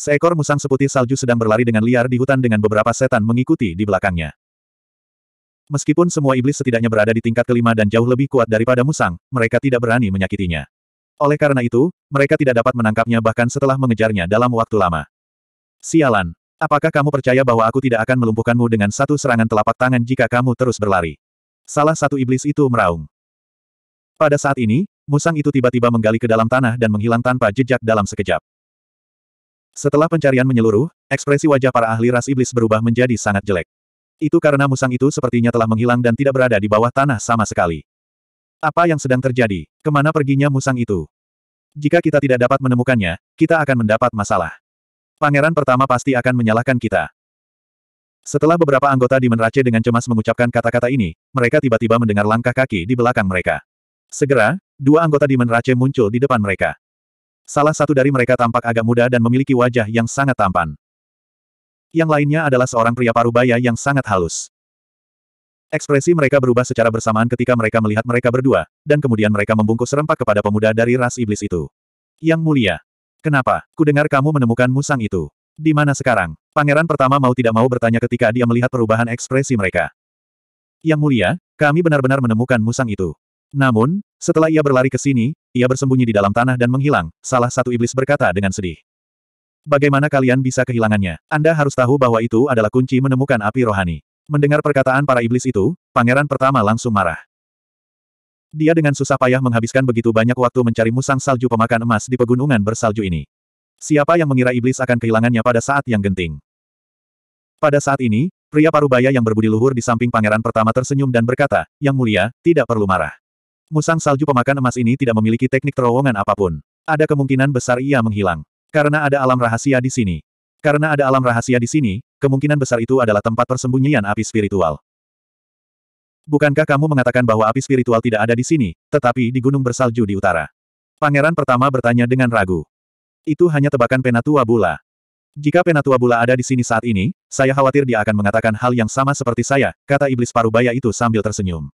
Seekor musang seputih salju sedang berlari dengan liar di hutan dengan beberapa setan mengikuti di belakangnya. Meskipun semua iblis setidaknya berada di tingkat kelima dan jauh lebih kuat daripada musang, mereka tidak berani menyakitinya. Oleh karena itu, mereka tidak dapat menangkapnya bahkan setelah mengejarnya dalam waktu lama. Sialan, apakah kamu percaya bahwa aku tidak akan melumpuhkanmu dengan satu serangan telapak tangan jika kamu terus berlari? Salah satu iblis itu meraung. Pada saat ini, musang itu tiba-tiba menggali ke dalam tanah dan menghilang tanpa jejak dalam sekejap. Setelah pencarian menyeluruh, ekspresi wajah para ahli ras iblis berubah menjadi sangat jelek. Itu karena musang itu sepertinya telah menghilang dan tidak berada di bawah tanah sama sekali. Apa yang sedang terjadi? Kemana perginya musang itu? Jika kita tidak dapat menemukannya, kita akan mendapat masalah. Pangeran pertama pasti akan menyalahkan kita. Setelah beberapa anggota di Menrace dengan cemas mengucapkan kata-kata ini, mereka tiba-tiba mendengar langkah kaki di belakang mereka. Segera, dua anggota di Menrace muncul di depan mereka. Salah satu dari mereka tampak agak muda dan memiliki wajah yang sangat tampan. Yang lainnya adalah seorang pria parubaya yang sangat halus. Ekspresi mereka berubah secara bersamaan ketika mereka melihat mereka berdua, dan kemudian mereka membungkus serempak kepada pemuda dari ras iblis itu. Yang mulia. Kenapa? Ku dengar kamu menemukan musang itu. Di mana sekarang? Pangeran pertama mau tidak mau bertanya ketika dia melihat perubahan ekspresi mereka. Yang mulia, kami benar-benar menemukan musang itu. Namun, setelah ia berlari ke sini, ia bersembunyi di dalam tanah dan menghilang, salah satu iblis berkata dengan sedih. Bagaimana kalian bisa kehilangannya? Anda harus tahu bahwa itu adalah kunci menemukan api rohani. Mendengar perkataan para iblis itu, pangeran pertama langsung marah. Dia dengan susah payah menghabiskan begitu banyak waktu mencari musang salju pemakan emas di pegunungan bersalju ini. Siapa yang mengira iblis akan kehilangannya pada saat yang genting? Pada saat ini, pria parubaya yang berbudi luhur di samping pangeran pertama tersenyum dan berkata, Yang mulia, tidak perlu marah. Musang salju pemakan emas ini tidak memiliki teknik terowongan apapun. Ada kemungkinan besar ia menghilang. Karena ada alam rahasia di sini. Karena ada alam rahasia di sini, kemungkinan besar itu adalah tempat persembunyian api spiritual. Bukankah kamu mengatakan bahwa api spiritual tidak ada di sini, tetapi di gunung bersalju di utara? Pangeran pertama bertanya dengan ragu. Itu hanya tebakan Penatua Bula. Jika Penatua Bula ada di sini saat ini, saya khawatir dia akan mengatakan hal yang sama seperti saya, kata iblis parubaya itu sambil tersenyum.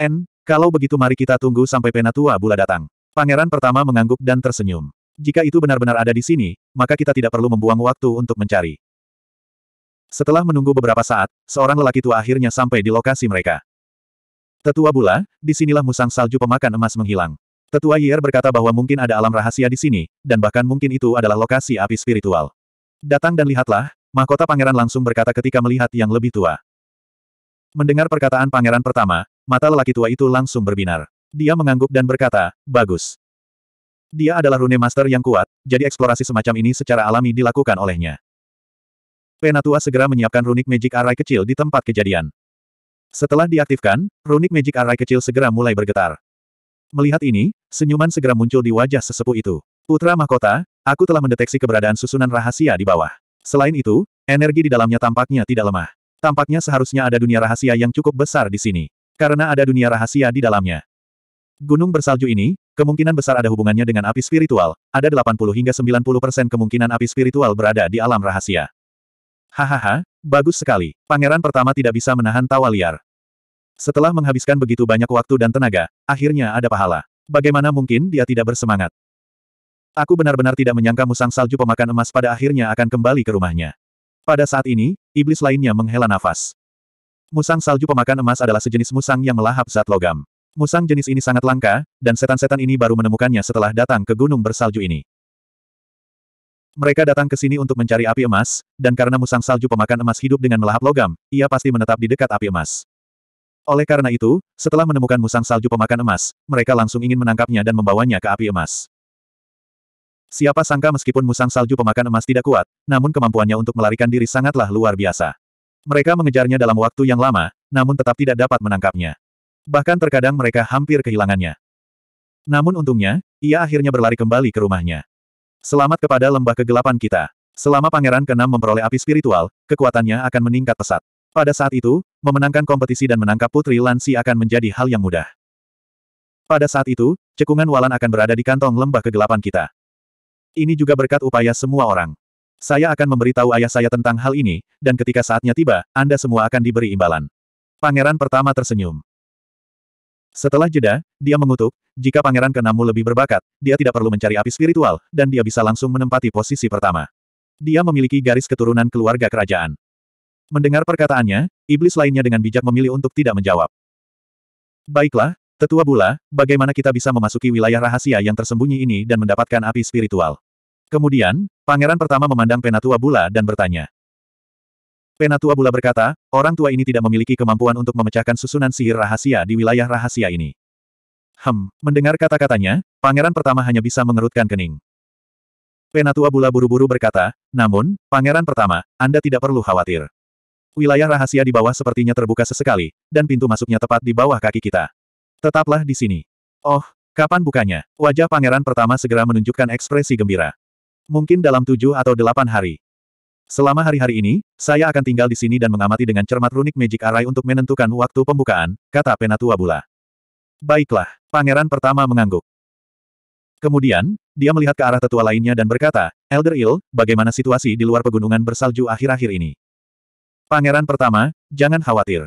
N, kalau begitu mari kita tunggu sampai penatua bula datang. Pangeran pertama mengangguk dan tersenyum. Jika itu benar-benar ada di sini, maka kita tidak perlu membuang waktu untuk mencari. Setelah menunggu beberapa saat, seorang lelaki tua akhirnya sampai di lokasi mereka. Tetua Bula, disinilah musang salju pemakan emas menghilang. Tetua Yer berkata bahwa mungkin ada alam rahasia di sini, dan bahkan mungkin itu adalah lokasi api spiritual. Datang dan lihatlah, mahkota pangeran langsung berkata ketika melihat yang lebih tua. Mendengar perkataan pangeran pertama, Mata lelaki tua itu langsung berbinar. Dia mengangguk dan berkata, bagus. Dia adalah rune master yang kuat, jadi eksplorasi semacam ini secara alami dilakukan olehnya. Penatua segera menyiapkan runik magic array kecil di tempat kejadian. Setelah diaktifkan, runik magic array kecil segera mulai bergetar. Melihat ini, senyuman segera muncul di wajah sesepuh itu. Putra Mahkota, aku telah mendeteksi keberadaan susunan rahasia di bawah. Selain itu, energi di dalamnya tampaknya tidak lemah. Tampaknya seharusnya ada dunia rahasia yang cukup besar di sini karena ada dunia rahasia di dalamnya. Gunung bersalju ini, kemungkinan besar ada hubungannya dengan api spiritual, ada 80 hingga 90 persen kemungkinan api spiritual berada di alam rahasia. Hahaha, bagus sekali. Pangeran pertama tidak bisa menahan tawa liar. Setelah menghabiskan begitu banyak waktu dan tenaga, akhirnya ada pahala. Bagaimana mungkin dia tidak bersemangat? Aku benar-benar tidak menyangka musang salju pemakan emas pada akhirnya akan kembali ke rumahnya. Pada saat ini, iblis lainnya menghela nafas. Musang salju pemakan emas adalah sejenis musang yang melahap zat logam. Musang jenis ini sangat langka, dan setan-setan ini baru menemukannya setelah datang ke gunung bersalju ini. Mereka datang ke sini untuk mencari api emas, dan karena musang salju pemakan emas hidup dengan melahap logam, ia pasti menetap di dekat api emas. Oleh karena itu, setelah menemukan musang salju pemakan emas, mereka langsung ingin menangkapnya dan membawanya ke api emas. Siapa sangka meskipun musang salju pemakan emas tidak kuat, namun kemampuannya untuk melarikan diri sangatlah luar biasa. Mereka mengejarnya dalam waktu yang lama, namun tetap tidak dapat menangkapnya. Bahkan terkadang mereka hampir kehilangannya. Namun untungnya, ia akhirnya berlari kembali ke rumahnya. Selamat kepada lembah kegelapan kita. Selama pangeran Kenam memperoleh api spiritual, kekuatannya akan meningkat pesat. Pada saat itu, memenangkan kompetisi dan menangkap Putri Lansi akan menjadi hal yang mudah. Pada saat itu, cekungan Walan akan berada di kantong lembah kegelapan kita. Ini juga berkat upaya semua orang. Saya akan memberitahu ayah saya tentang hal ini, dan ketika saatnya tiba, Anda semua akan diberi imbalan. Pangeran pertama tersenyum. Setelah jeda, dia mengutuk, jika pangeran keenamu lebih berbakat, dia tidak perlu mencari api spiritual, dan dia bisa langsung menempati posisi pertama. Dia memiliki garis keturunan keluarga kerajaan. Mendengar perkataannya, iblis lainnya dengan bijak memilih untuk tidak menjawab. Baiklah, tetua bula, bagaimana kita bisa memasuki wilayah rahasia yang tersembunyi ini dan mendapatkan api spiritual? Kemudian, Pangeran pertama memandang Penatua Bula dan bertanya. Penatua Bula berkata, orang tua ini tidak memiliki kemampuan untuk memecahkan susunan sihir rahasia di wilayah rahasia ini. Hem, mendengar kata-katanya, pangeran pertama hanya bisa mengerutkan kening. Penatua Bula buru-buru berkata, namun, pangeran pertama, Anda tidak perlu khawatir. Wilayah rahasia di bawah sepertinya terbuka sesekali, dan pintu masuknya tepat di bawah kaki kita. Tetaplah di sini. Oh, kapan bukanya? Wajah pangeran pertama segera menunjukkan ekspresi gembira mungkin dalam tujuh atau delapan hari. Selama hari-hari ini, saya akan tinggal di sini dan mengamati dengan cermat runik Magic Array untuk menentukan waktu pembukaan, kata Penatua Bula. Baiklah, pangeran pertama mengangguk. Kemudian, dia melihat ke arah tetua lainnya dan berkata, Elder Il, bagaimana situasi di luar pegunungan bersalju akhir-akhir ini? Pangeran pertama, jangan khawatir.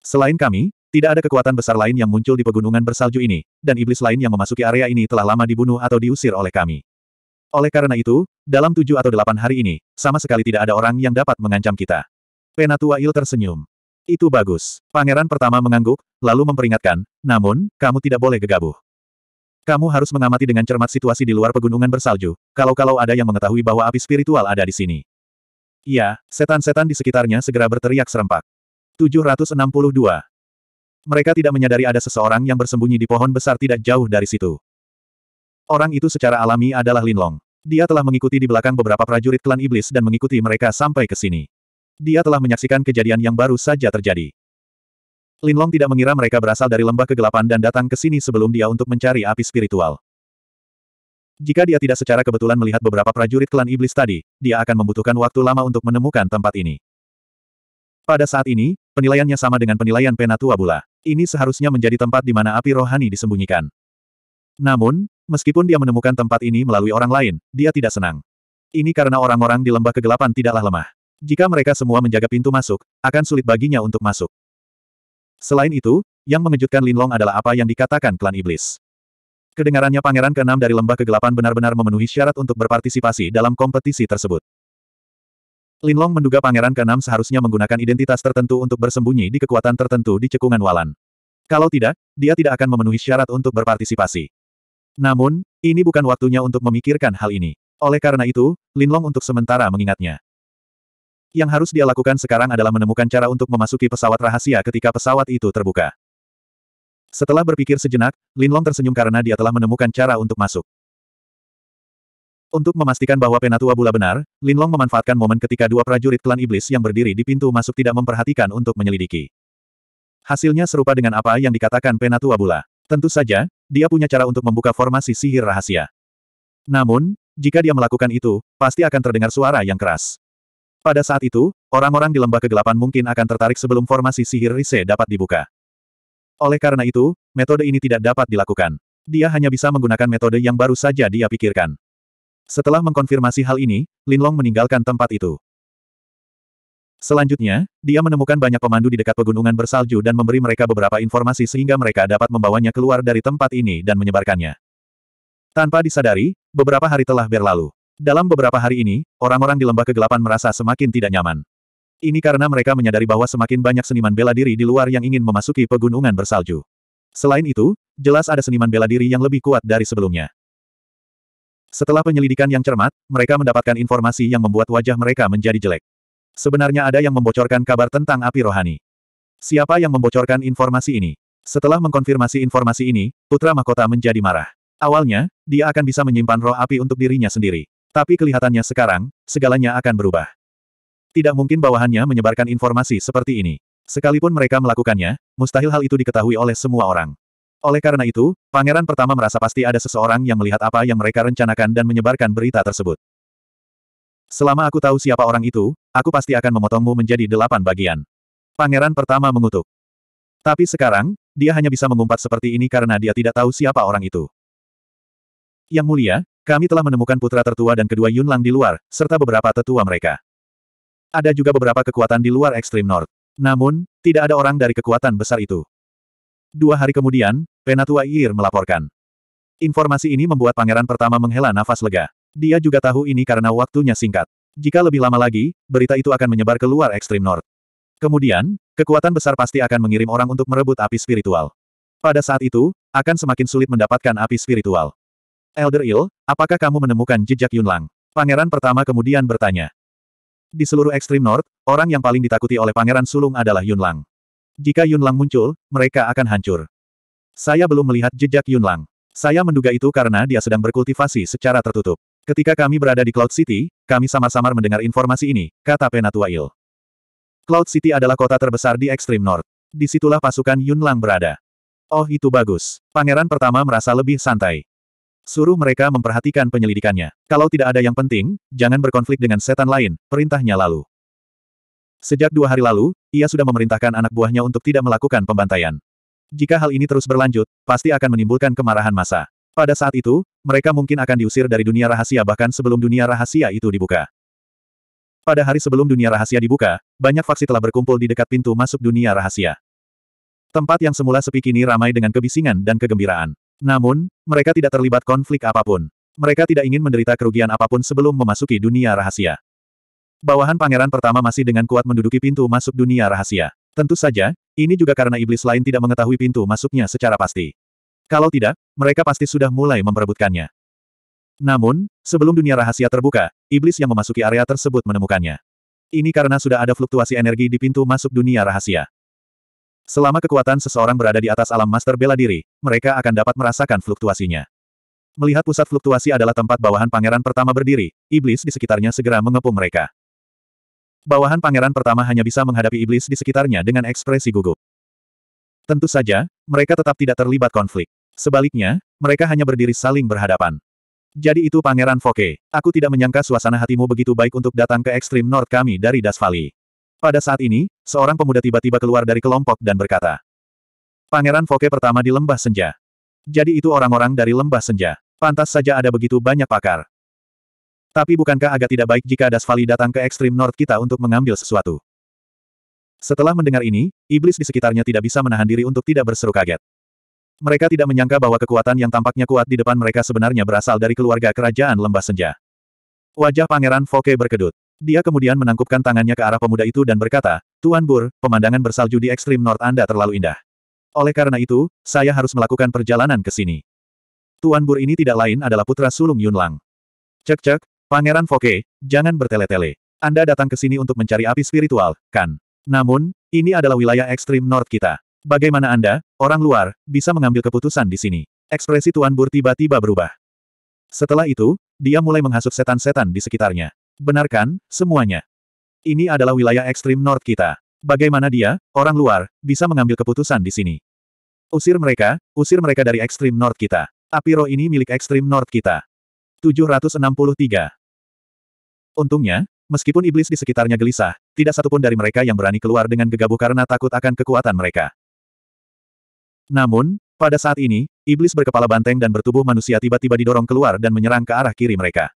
Selain kami, tidak ada kekuatan besar lain yang muncul di pegunungan bersalju ini, dan iblis lain yang memasuki area ini telah lama dibunuh atau diusir oleh kami. Oleh karena itu, dalam tujuh atau delapan hari ini, sama sekali tidak ada orang yang dapat mengancam kita. Penatua Il tersenyum. Itu bagus. Pangeran pertama mengangguk, lalu memperingatkan, namun, kamu tidak boleh gegabah. Kamu harus mengamati dengan cermat situasi di luar pegunungan bersalju, kalau-kalau ada yang mengetahui bahwa api spiritual ada di sini. Iya, setan-setan di sekitarnya segera berteriak serempak. 762. Mereka tidak menyadari ada seseorang yang bersembunyi di pohon besar tidak jauh dari situ. Orang itu secara alami adalah Linlong. Dia telah mengikuti di belakang beberapa prajurit klan iblis dan mengikuti mereka sampai ke sini. Dia telah menyaksikan kejadian yang baru saja terjadi. Linlong tidak mengira mereka berasal dari lembah kegelapan dan datang ke sini sebelum dia untuk mencari api spiritual. Jika dia tidak secara kebetulan melihat beberapa prajurit klan iblis tadi, dia akan membutuhkan waktu lama untuk menemukan tempat ini. Pada saat ini, penilaiannya sama dengan penilaian Penatua Bula. Ini seharusnya menjadi tempat di mana api rohani disembunyikan. Namun, meskipun dia menemukan tempat ini melalui orang lain, dia tidak senang. Ini karena orang-orang di lembah kegelapan tidaklah lemah. Jika mereka semua menjaga pintu masuk, akan sulit baginya untuk masuk. Selain itu, yang mengejutkan Linlong adalah apa yang dikatakan klan iblis. Kedengarannya pangeran keenam dari lembah kegelapan benar-benar memenuhi syarat untuk berpartisipasi dalam kompetisi tersebut. Linlong menduga pangeran keenam seharusnya menggunakan identitas tertentu untuk bersembunyi di kekuatan tertentu di cekungan Walan. Kalau tidak, dia tidak akan memenuhi syarat untuk berpartisipasi. Namun, ini bukan waktunya untuk memikirkan hal ini. Oleh karena itu, Linlong untuk sementara mengingatnya. Yang harus dia lakukan sekarang adalah menemukan cara untuk memasuki pesawat rahasia ketika pesawat itu terbuka. Setelah berpikir sejenak, Linlong tersenyum karena dia telah menemukan cara untuk masuk. Untuk memastikan bahwa Penatua Bula benar, Linlong memanfaatkan momen ketika dua prajurit klan iblis yang berdiri di pintu masuk tidak memperhatikan untuk menyelidiki. Hasilnya serupa dengan apa yang dikatakan Penatua Bula. Tentu saja, dia punya cara untuk membuka formasi sihir rahasia. Namun, jika dia melakukan itu, pasti akan terdengar suara yang keras. Pada saat itu, orang-orang di lembah kegelapan mungkin akan tertarik sebelum formasi sihir Rise dapat dibuka. Oleh karena itu, metode ini tidak dapat dilakukan. Dia hanya bisa menggunakan metode yang baru saja dia pikirkan. Setelah mengkonfirmasi hal ini, Linlong meninggalkan tempat itu. Selanjutnya, dia menemukan banyak pemandu di dekat pegunungan bersalju dan memberi mereka beberapa informasi sehingga mereka dapat membawanya keluar dari tempat ini dan menyebarkannya. Tanpa disadari, beberapa hari telah berlalu. Dalam beberapa hari ini, orang-orang di lembah kegelapan merasa semakin tidak nyaman. Ini karena mereka menyadari bahwa semakin banyak seniman bela diri di luar yang ingin memasuki pegunungan bersalju. Selain itu, jelas ada seniman bela diri yang lebih kuat dari sebelumnya. Setelah penyelidikan yang cermat, mereka mendapatkan informasi yang membuat wajah mereka menjadi jelek. Sebenarnya ada yang membocorkan kabar tentang api rohani. Siapa yang membocorkan informasi ini? Setelah mengkonfirmasi informasi ini, Putra Mahkota menjadi marah. Awalnya, dia akan bisa menyimpan roh api untuk dirinya sendiri. Tapi kelihatannya sekarang, segalanya akan berubah. Tidak mungkin bawahannya menyebarkan informasi seperti ini. Sekalipun mereka melakukannya, mustahil hal itu diketahui oleh semua orang. Oleh karena itu, pangeran pertama merasa pasti ada seseorang yang melihat apa yang mereka rencanakan dan menyebarkan berita tersebut. Selama aku tahu siapa orang itu, aku pasti akan memotongmu menjadi delapan bagian. Pangeran pertama mengutuk. Tapi sekarang, dia hanya bisa mengumpat seperti ini karena dia tidak tahu siapa orang itu. Yang mulia, kami telah menemukan putra tertua dan kedua Yunlang di luar, serta beberapa tetua mereka. Ada juga beberapa kekuatan di luar ekstrim North. Namun, tidak ada orang dari kekuatan besar itu. Dua hari kemudian, Penatua Iir melaporkan. Informasi ini membuat pangeran pertama menghela nafas lega. Dia juga tahu ini karena waktunya singkat. Jika lebih lama lagi, berita itu akan menyebar ke luar ekstrim North. Kemudian, kekuatan besar pasti akan mengirim orang untuk merebut api spiritual. Pada saat itu, akan semakin sulit mendapatkan api spiritual. Elder Il, apakah kamu menemukan jejak Yunlang? Pangeran pertama kemudian bertanya. Di seluruh ekstrim North, orang yang paling ditakuti oleh Pangeran Sulung adalah Yunlang. Jika Yunlang muncul, mereka akan hancur. Saya belum melihat jejak Yunlang. Saya menduga itu karena dia sedang berkultivasi secara tertutup. Ketika kami berada di Cloud City, kami sama-sama mendengar informasi ini, kata Penatua Il. Cloud City adalah kota terbesar di Extreme North. Disitulah pasukan Yun Lang berada. Oh itu bagus. Pangeran pertama merasa lebih santai. Suruh mereka memperhatikan penyelidikannya. Kalau tidak ada yang penting, jangan berkonflik dengan setan lain, perintahnya lalu. Sejak dua hari lalu, ia sudah memerintahkan anak buahnya untuk tidak melakukan pembantaian. Jika hal ini terus berlanjut, pasti akan menimbulkan kemarahan massa. Pada saat itu, mereka mungkin akan diusir dari dunia rahasia bahkan sebelum dunia rahasia itu dibuka. Pada hari sebelum dunia rahasia dibuka, banyak faksi telah berkumpul di dekat pintu masuk dunia rahasia. Tempat yang semula sepi kini ramai dengan kebisingan dan kegembiraan. Namun, mereka tidak terlibat konflik apapun. Mereka tidak ingin menderita kerugian apapun sebelum memasuki dunia rahasia. Bawahan pangeran pertama masih dengan kuat menduduki pintu masuk dunia rahasia. Tentu saja, ini juga karena iblis lain tidak mengetahui pintu masuknya secara pasti. Kalau tidak, mereka pasti sudah mulai memperebutkannya. Namun, sebelum dunia rahasia terbuka, iblis yang memasuki area tersebut menemukannya. Ini karena sudah ada fluktuasi energi di pintu masuk dunia rahasia. Selama kekuatan seseorang berada di atas alam master bela diri, mereka akan dapat merasakan fluktuasinya. Melihat pusat fluktuasi adalah tempat bawahan pangeran pertama berdiri, iblis di sekitarnya segera mengepung mereka. Bawahan pangeran pertama hanya bisa menghadapi iblis di sekitarnya dengan ekspresi gugup. Tentu saja, mereka tetap tidak terlibat konflik. Sebaliknya, mereka hanya berdiri saling berhadapan. Jadi itu Pangeran Foke. Aku tidak menyangka suasana hatimu begitu baik untuk datang ke ekstrim North kami dari Das Valley. Pada saat ini, seorang pemuda tiba-tiba keluar dari kelompok dan berkata. Pangeran Foke pertama di Lembah Senja. Jadi itu orang-orang dari Lembah Senja. Pantas saja ada begitu banyak pakar. Tapi bukankah agak tidak baik jika Das Valley datang ke ekstrim North kita untuk mengambil sesuatu? Setelah mendengar ini, iblis di sekitarnya tidak bisa menahan diri untuk tidak berseru kaget. Mereka tidak menyangka bahwa kekuatan yang tampaknya kuat di depan mereka sebenarnya berasal dari keluarga kerajaan Lembah Senja. Wajah Pangeran Foke berkedut. Dia kemudian menangkupkan tangannya ke arah pemuda itu dan berkata, Tuan Bur, pemandangan bersalju di ekstrim North Anda terlalu indah. Oleh karena itu, saya harus melakukan perjalanan ke sini. Tuan Bur ini tidak lain adalah putra sulung Yunlang. Cek-cek, Pangeran Foke, jangan bertele-tele. Anda datang ke sini untuk mencari api spiritual, kan? Namun, ini adalah wilayah ekstrim North kita. Bagaimana Anda, orang luar, bisa mengambil keputusan di sini? Ekspresi Tuan Bur tiba-tiba berubah. Setelah itu, dia mulai menghasut setan-setan di sekitarnya. Benarkan, semuanya. Ini adalah wilayah ekstrim North kita. Bagaimana dia, orang luar, bisa mengambil keputusan di sini? Usir mereka, usir mereka dari ekstrim North kita. Api roh ini milik ekstrim North kita. 763. Untungnya, meskipun iblis di sekitarnya gelisah, tidak satupun dari mereka yang berani keluar dengan gegabah karena takut akan kekuatan mereka. Namun, pada saat ini, iblis berkepala banteng dan bertubuh manusia tiba-tiba didorong keluar dan menyerang ke arah kiri mereka.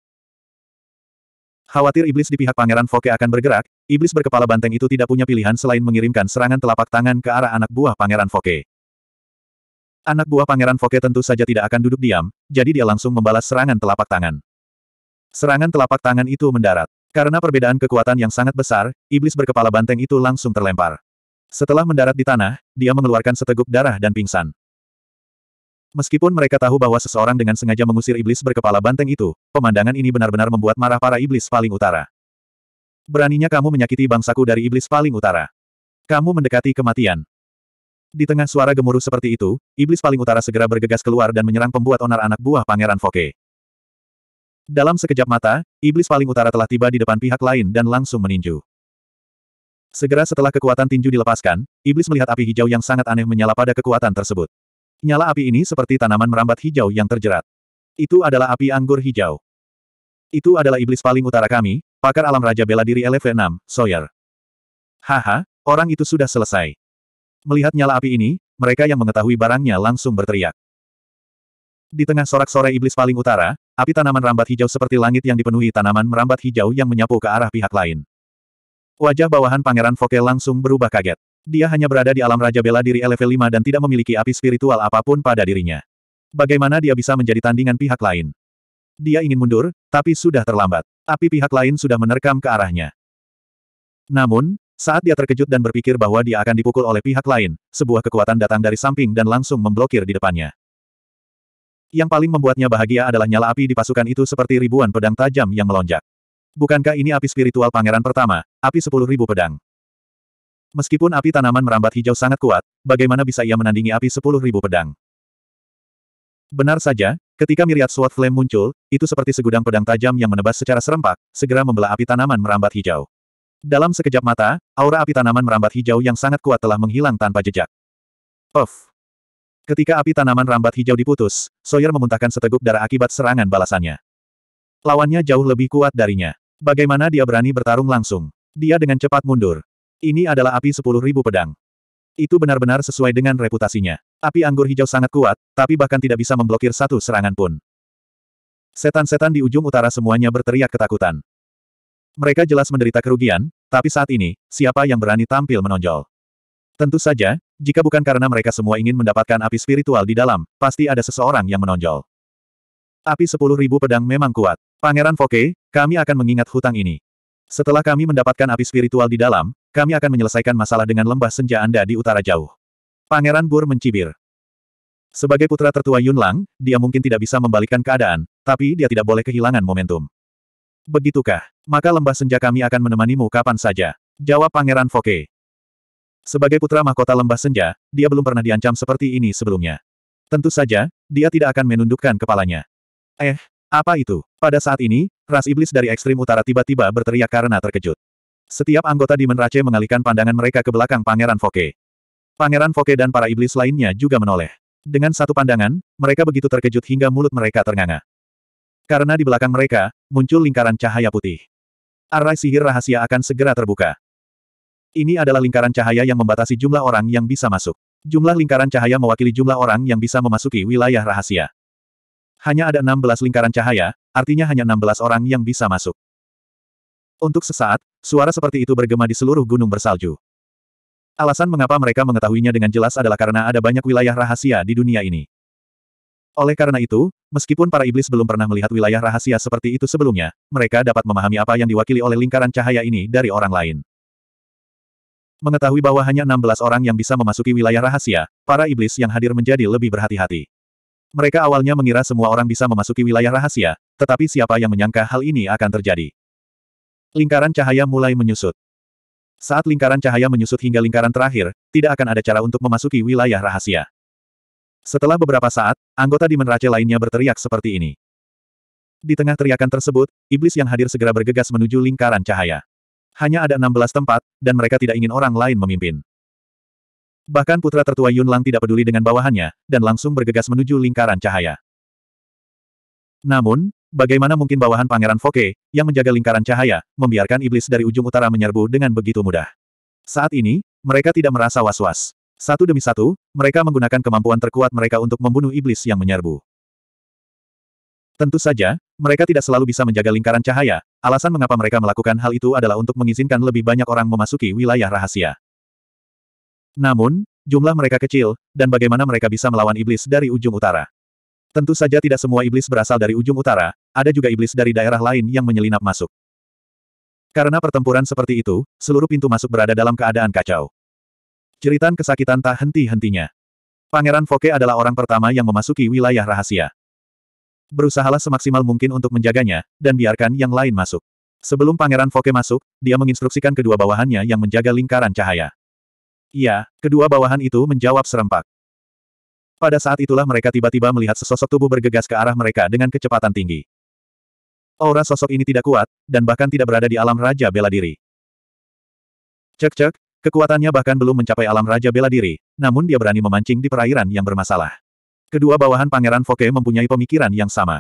Khawatir iblis di pihak Pangeran Foke akan bergerak, iblis berkepala banteng itu tidak punya pilihan selain mengirimkan serangan telapak tangan ke arah anak buah Pangeran Foke. Anak buah Pangeran Foke tentu saja tidak akan duduk diam, jadi dia langsung membalas serangan telapak tangan. Serangan telapak tangan itu mendarat. Karena perbedaan kekuatan yang sangat besar, iblis berkepala banteng itu langsung terlempar. Setelah mendarat di tanah, dia mengeluarkan seteguk darah dan pingsan. Meskipun mereka tahu bahwa seseorang dengan sengaja mengusir iblis berkepala banteng itu, pemandangan ini benar-benar membuat marah para iblis paling utara. Beraninya kamu menyakiti bangsaku dari iblis paling utara. Kamu mendekati kematian. Di tengah suara gemuruh seperti itu, iblis paling utara segera bergegas keluar dan menyerang pembuat onar anak buah Pangeran Foke. Dalam sekejap mata, iblis paling utara telah tiba di depan pihak lain dan langsung meninju. Segera setelah kekuatan tinju dilepaskan, iblis melihat api hijau yang sangat aneh menyala pada kekuatan tersebut. Nyala api ini seperti tanaman merambat hijau yang terjerat. Itu adalah api anggur hijau. Itu adalah iblis paling utara kami, pakar alam Raja Bela Diri LV6, Sawyer. Haha, orang itu sudah selesai. Melihat nyala api ini, mereka yang mengetahui barangnya langsung berteriak. Di tengah sorak-sorai iblis paling utara, api tanaman rambat hijau seperti langit yang dipenuhi tanaman merambat hijau yang menyapu ke arah pihak lain. Wajah bawahan Pangeran Foke langsung berubah kaget. Dia hanya berada di alam Raja Bela Diri level 5 dan tidak memiliki api spiritual apapun pada dirinya. Bagaimana dia bisa menjadi tandingan pihak lain? Dia ingin mundur, tapi sudah terlambat. Api pihak lain sudah menerkam ke arahnya. Namun, saat dia terkejut dan berpikir bahwa dia akan dipukul oleh pihak lain, sebuah kekuatan datang dari samping dan langsung memblokir di depannya. Yang paling membuatnya bahagia adalah nyala api di pasukan itu seperti ribuan pedang tajam yang melonjak. Bukankah ini api spiritual pangeran pertama, api sepuluh ribu pedang? Meskipun api tanaman merambat hijau sangat kuat, bagaimana bisa ia menandingi api sepuluh ribu pedang? Benar saja, ketika miriat swat flame muncul, itu seperti segudang pedang tajam yang menebas secara serempak, segera membelah api tanaman merambat hijau. Dalam sekejap mata, aura api tanaman merambat hijau yang sangat kuat telah menghilang tanpa jejak. Of. Ketika api tanaman rambat hijau diputus, Sawyer memuntahkan seteguk darah akibat serangan balasannya. Lawannya jauh lebih kuat darinya. Bagaimana dia berani bertarung langsung? Dia dengan cepat mundur. Ini adalah api sepuluh ribu pedang. Itu benar-benar sesuai dengan reputasinya. Api anggur hijau sangat kuat, tapi bahkan tidak bisa memblokir satu serangan pun. Setan-setan di ujung utara semuanya berteriak ketakutan. Mereka jelas menderita kerugian, tapi saat ini, siapa yang berani tampil menonjol? Tentu saja, jika bukan karena mereka semua ingin mendapatkan api spiritual di dalam, pasti ada seseorang yang menonjol. Api sepuluh ribu pedang memang kuat. Pangeran Foke, kami akan mengingat hutang ini. Setelah kami mendapatkan api spiritual di dalam, kami akan menyelesaikan masalah dengan lembah senja Anda di utara jauh. Pangeran Bur mencibir. Sebagai putra tertua Yunlang, dia mungkin tidak bisa membalikkan keadaan, tapi dia tidak boleh kehilangan momentum. Begitukah? Maka lembah senja kami akan menemanimu kapan saja. Jawab Pangeran Foke. Sebagai putra mahkota lembah senja, dia belum pernah diancam seperti ini sebelumnya. Tentu saja, dia tidak akan menundukkan kepalanya. Eh, apa itu? Pada saat ini, ras iblis dari ekstrim utara tiba-tiba berteriak karena terkejut. Setiap anggota di Race mengalihkan pandangan mereka ke belakang Pangeran Foke. Pangeran Foke dan para iblis lainnya juga menoleh. Dengan satu pandangan, mereka begitu terkejut hingga mulut mereka ternganga. Karena di belakang mereka, muncul lingkaran cahaya putih. Arai sihir rahasia akan segera terbuka. Ini adalah lingkaran cahaya yang membatasi jumlah orang yang bisa masuk. Jumlah lingkaran cahaya mewakili jumlah orang yang bisa memasuki wilayah rahasia. Hanya ada 16 lingkaran cahaya, artinya hanya 16 orang yang bisa masuk. Untuk sesaat, suara seperti itu bergema di seluruh gunung bersalju. Alasan mengapa mereka mengetahuinya dengan jelas adalah karena ada banyak wilayah rahasia di dunia ini. Oleh karena itu, meskipun para iblis belum pernah melihat wilayah rahasia seperti itu sebelumnya, mereka dapat memahami apa yang diwakili oleh lingkaran cahaya ini dari orang lain. Mengetahui bahwa hanya 16 orang yang bisa memasuki wilayah rahasia, para iblis yang hadir menjadi lebih berhati-hati. Mereka awalnya mengira semua orang bisa memasuki wilayah rahasia, tetapi siapa yang menyangka hal ini akan terjadi. Lingkaran cahaya mulai menyusut. Saat lingkaran cahaya menyusut hingga lingkaran terakhir, tidak akan ada cara untuk memasuki wilayah rahasia. Setelah beberapa saat, anggota di Race lainnya berteriak seperti ini. Di tengah teriakan tersebut, iblis yang hadir segera bergegas menuju lingkaran cahaya. Hanya ada 16 tempat, dan mereka tidak ingin orang lain memimpin. Bahkan putra tertua Yun Lang tidak peduli dengan bawahannya, dan langsung bergegas menuju lingkaran cahaya. Namun, bagaimana mungkin bawahan Pangeran Foke, yang menjaga lingkaran cahaya, membiarkan iblis dari ujung utara menyerbu dengan begitu mudah. Saat ini, mereka tidak merasa was-was. Satu demi satu, mereka menggunakan kemampuan terkuat mereka untuk membunuh iblis yang menyerbu. Tentu saja, mereka tidak selalu bisa menjaga lingkaran cahaya, alasan mengapa mereka melakukan hal itu adalah untuk mengizinkan lebih banyak orang memasuki wilayah rahasia. Namun, jumlah mereka kecil, dan bagaimana mereka bisa melawan iblis dari ujung utara. Tentu saja tidak semua iblis berasal dari ujung utara, ada juga iblis dari daerah lain yang menyelinap masuk. Karena pertempuran seperti itu, seluruh pintu masuk berada dalam keadaan kacau. Ceritan kesakitan tak henti-hentinya. Pangeran Foke adalah orang pertama yang memasuki wilayah rahasia. Berusahalah semaksimal mungkin untuk menjaganya, dan biarkan yang lain masuk. Sebelum Pangeran Foke masuk, dia menginstruksikan kedua bawahannya yang menjaga lingkaran cahaya. Iya, kedua bawahan itu menjawab serempak. Pada saat itulah mereka tiba-tiba melihat sesosok tubuh bergegas ke arah mereka dengan kecepatan tinggi. Aura sosok ini tidak kuat, dan bahkan tidak berada di alam Raja Bela Diri. Cek-cek, kekuatannya bahkan belum mencapai alam Raja Bela Diri, namun dia berani memancing di perairan yang bermasalah. Kedua bawahan Pangeran Foke mempunyai pemikiran yang sama.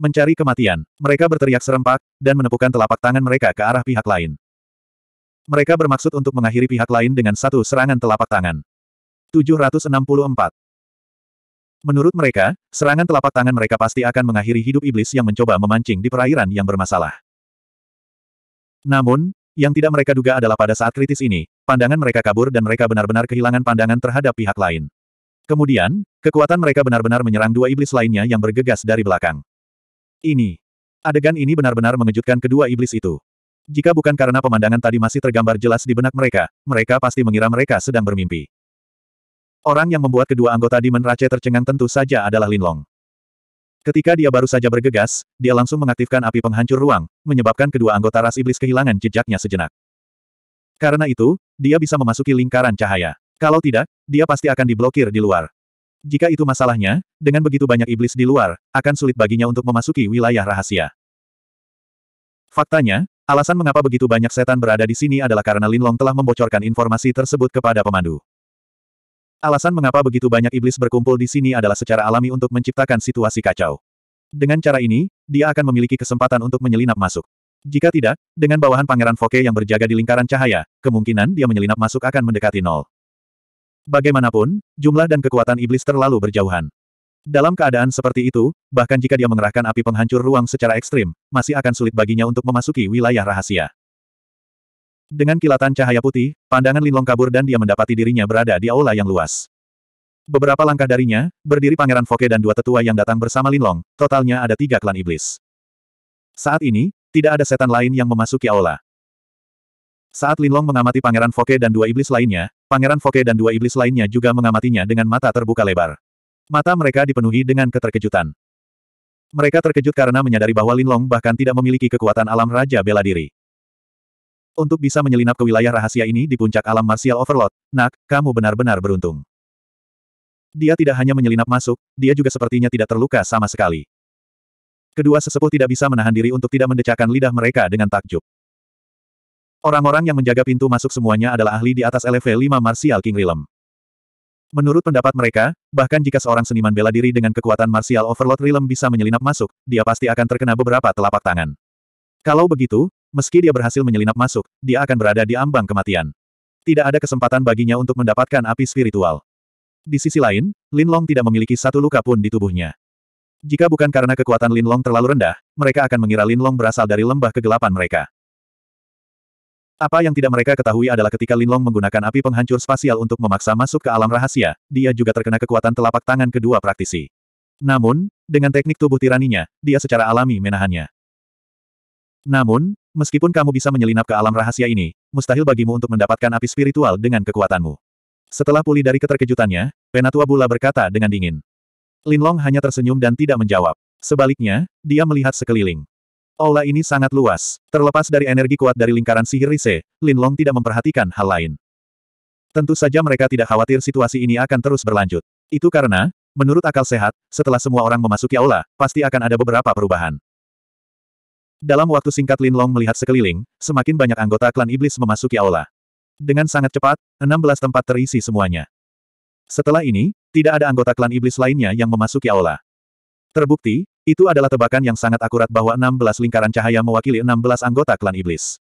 Mencari kematian, mereka berteriak serempak, dan menepukan telapak tangan mereka ke arah pihak lain. Mereka bermaksud untuk mengakhiri pihak lain dengan satu serangan telapak tangan. 764. Menurut mereka, serangan telapak tangan mereka pasti akan mengakhiri hidup iblis yang mencoba memancing di perairan yang bermasalah. Namun, yang tidak mereka duga adalah pada saat kritis ini, pandangan mereka kabur dan mereka benar-benar kehilangan pandangan terhadap pihak lain. Kemudian, kekuatan mereka benar-benar menyerang dua iblis lainnya yang bergegas dari belakang. Ini. Adegan ini benar-benar mengejutkan kedua iblis itu. Jika bukan karena pemandangan tadi masih tergambar jelas di benak mereka, mereka pasti mengira mereka sedang bermimpi. Orang yang membuat kedua anggota di Rache tercengang tentu saja adalah Linlong. Ketika dia baru saja bergegas, dia langsung mengaktifkan api penghancur ruang, menyebabkan kedua anggota ras iblis kehilangan jejaknya sejenak. Karena itu, dia bisa memasuki lingkaran cahaya. Kalau tidak, dia pasti akan diblokir di luar. Jika itu masalahnya, dengan begitu banyak iblis di luar, akan sulit baginya untuk memasuki wilayah rahasia. Faktanya, Alasan mengapa begitu banyak setan berada di sini adalah karena Linlong telah membocorkan informasi tersebut kepada pemandu. Alasan mengapa begitu banyak iblis berkumpul di sini adalah secara alami untuk menciptakan situasi kacau. Dengan cara ini, dia akan memiliki kesempatan untuk menyelinap masuk. Jika tidak, dengan bawahan Pangeran Foke yang berjaga di lingkaran cahaya, kemungkinan dia menyelinap masuk akan mendekati nol. Bagaimanapun, jumlah dan kekuatan iblis terlalu berjauhan. Dalam keadaan seperti itu, bahkan jika dia mengerahkan api penghancur ruang secara ekstrim, masih akan sulit baginya untuk memasuki wilayah rahasia. Dengan kilatan cahaya putih, pandangan Linlong kabur dan dia mendapati dirinya berada di aula yang luas. Beberapa langkah darinya, berdiri Pangeran Foke dan dua tetua yang datang bersama Linlong, totalnya ada tiga klan iblis. Saat ini, tidak ada setan lain yang memasuki aula. Saat Linlong mengamati Pangeran Foke dan dua iblis lainnya, Pangeran Foke dan dua iblis lainnya juga mengamatinya dengan mata terbuka lebar. Mata mereka dipenuhi dengan keterkejutan. Mereka terkejut karena menyadari bahwa Linlong bahkan tidak memiliki kekuatan alam Raja Bela Diri. Untuk bisa menyelinap ke wilayah rahasia ini di puncak alam martial overlord, Nak, kamu benar-benar beruntung. Dia tidak hanya menyelinap masuk, dia juga sepertinya tidak terluka sama sekali. Kedua sesepuh tidak bisa menahan diri untuk tidak mendecakkan lidah mereka dengan takjub. Orang-orang yang menjaga pintu masuk semuanya adalah ahli di atas level 5 Martial King Realm. Menurut pendapat mereka, bahkan jika seorang seniman bela diri dengan kekuatan martial overload realm bisa menyelinap masuk, dia pasti akan terkena beberapa telapak tangan. Kalau begitu, meski dia berhasil menyelinap masuk, dia akan berada di ambang kematian. Tidak ada kesempatan baginya untuk mendapatkan api spiritual. Di sisi lain, Lin Long tidak memiliki satu luka pun di tubuhnya. Jika bukan karena kekuatan Lin Long terlalu rendah, mereka akan mengira Lin Long berasal dari lembah kegelapan mereka. Apa yang tidak mereka ketahui adalah ketika Linlong menggunakan api penghancur spasial untuk memaksa masuk ke alam rahasia, dia juga terkena kekuatan telapak tangan kedua praktisi. Namun, dengan teknik tubuh tiraninya, dia secara alami menahannya. Namun, meskipun kamu bisa menyelinap ke alam rahasia ini, mustahil bagimu untuk mendapatkan api spiritual dengan kekuatanmu. Setelah pulih dari keterkejutannya, Penatua Bula berkata dengan dingin. Linlong hanya tersenyum dan tidak menjawab. Sebaliknya, dia melihat sekeliling. Aula ini sangat luas. Terlepas dari energi kuat dari lingkaran sihir Rise, Lin Long tidak memperhatikan hal lain. Tentu saja mereka tidak khawatir situasi ini akan terus berlanjut. Itu karena, menurut akal sehat, setelah semua orang memasuki aula, pasti akan ada beberapa perubahan. Dalam waktu singkat Lin Long melihat sekeliling, semakin banyak anggota klan iblis memasuki aula. Dengan sangat cepat, 16 tempat terisi semuanya. Setelah ini, tidak ada anggota klan iblis lainnya yang memasuki aula. Terbukti, itu adalah tebakan yang sangat akurat bahwa 16 lingkaran cahaya mewakili 16 anggota klan iblis.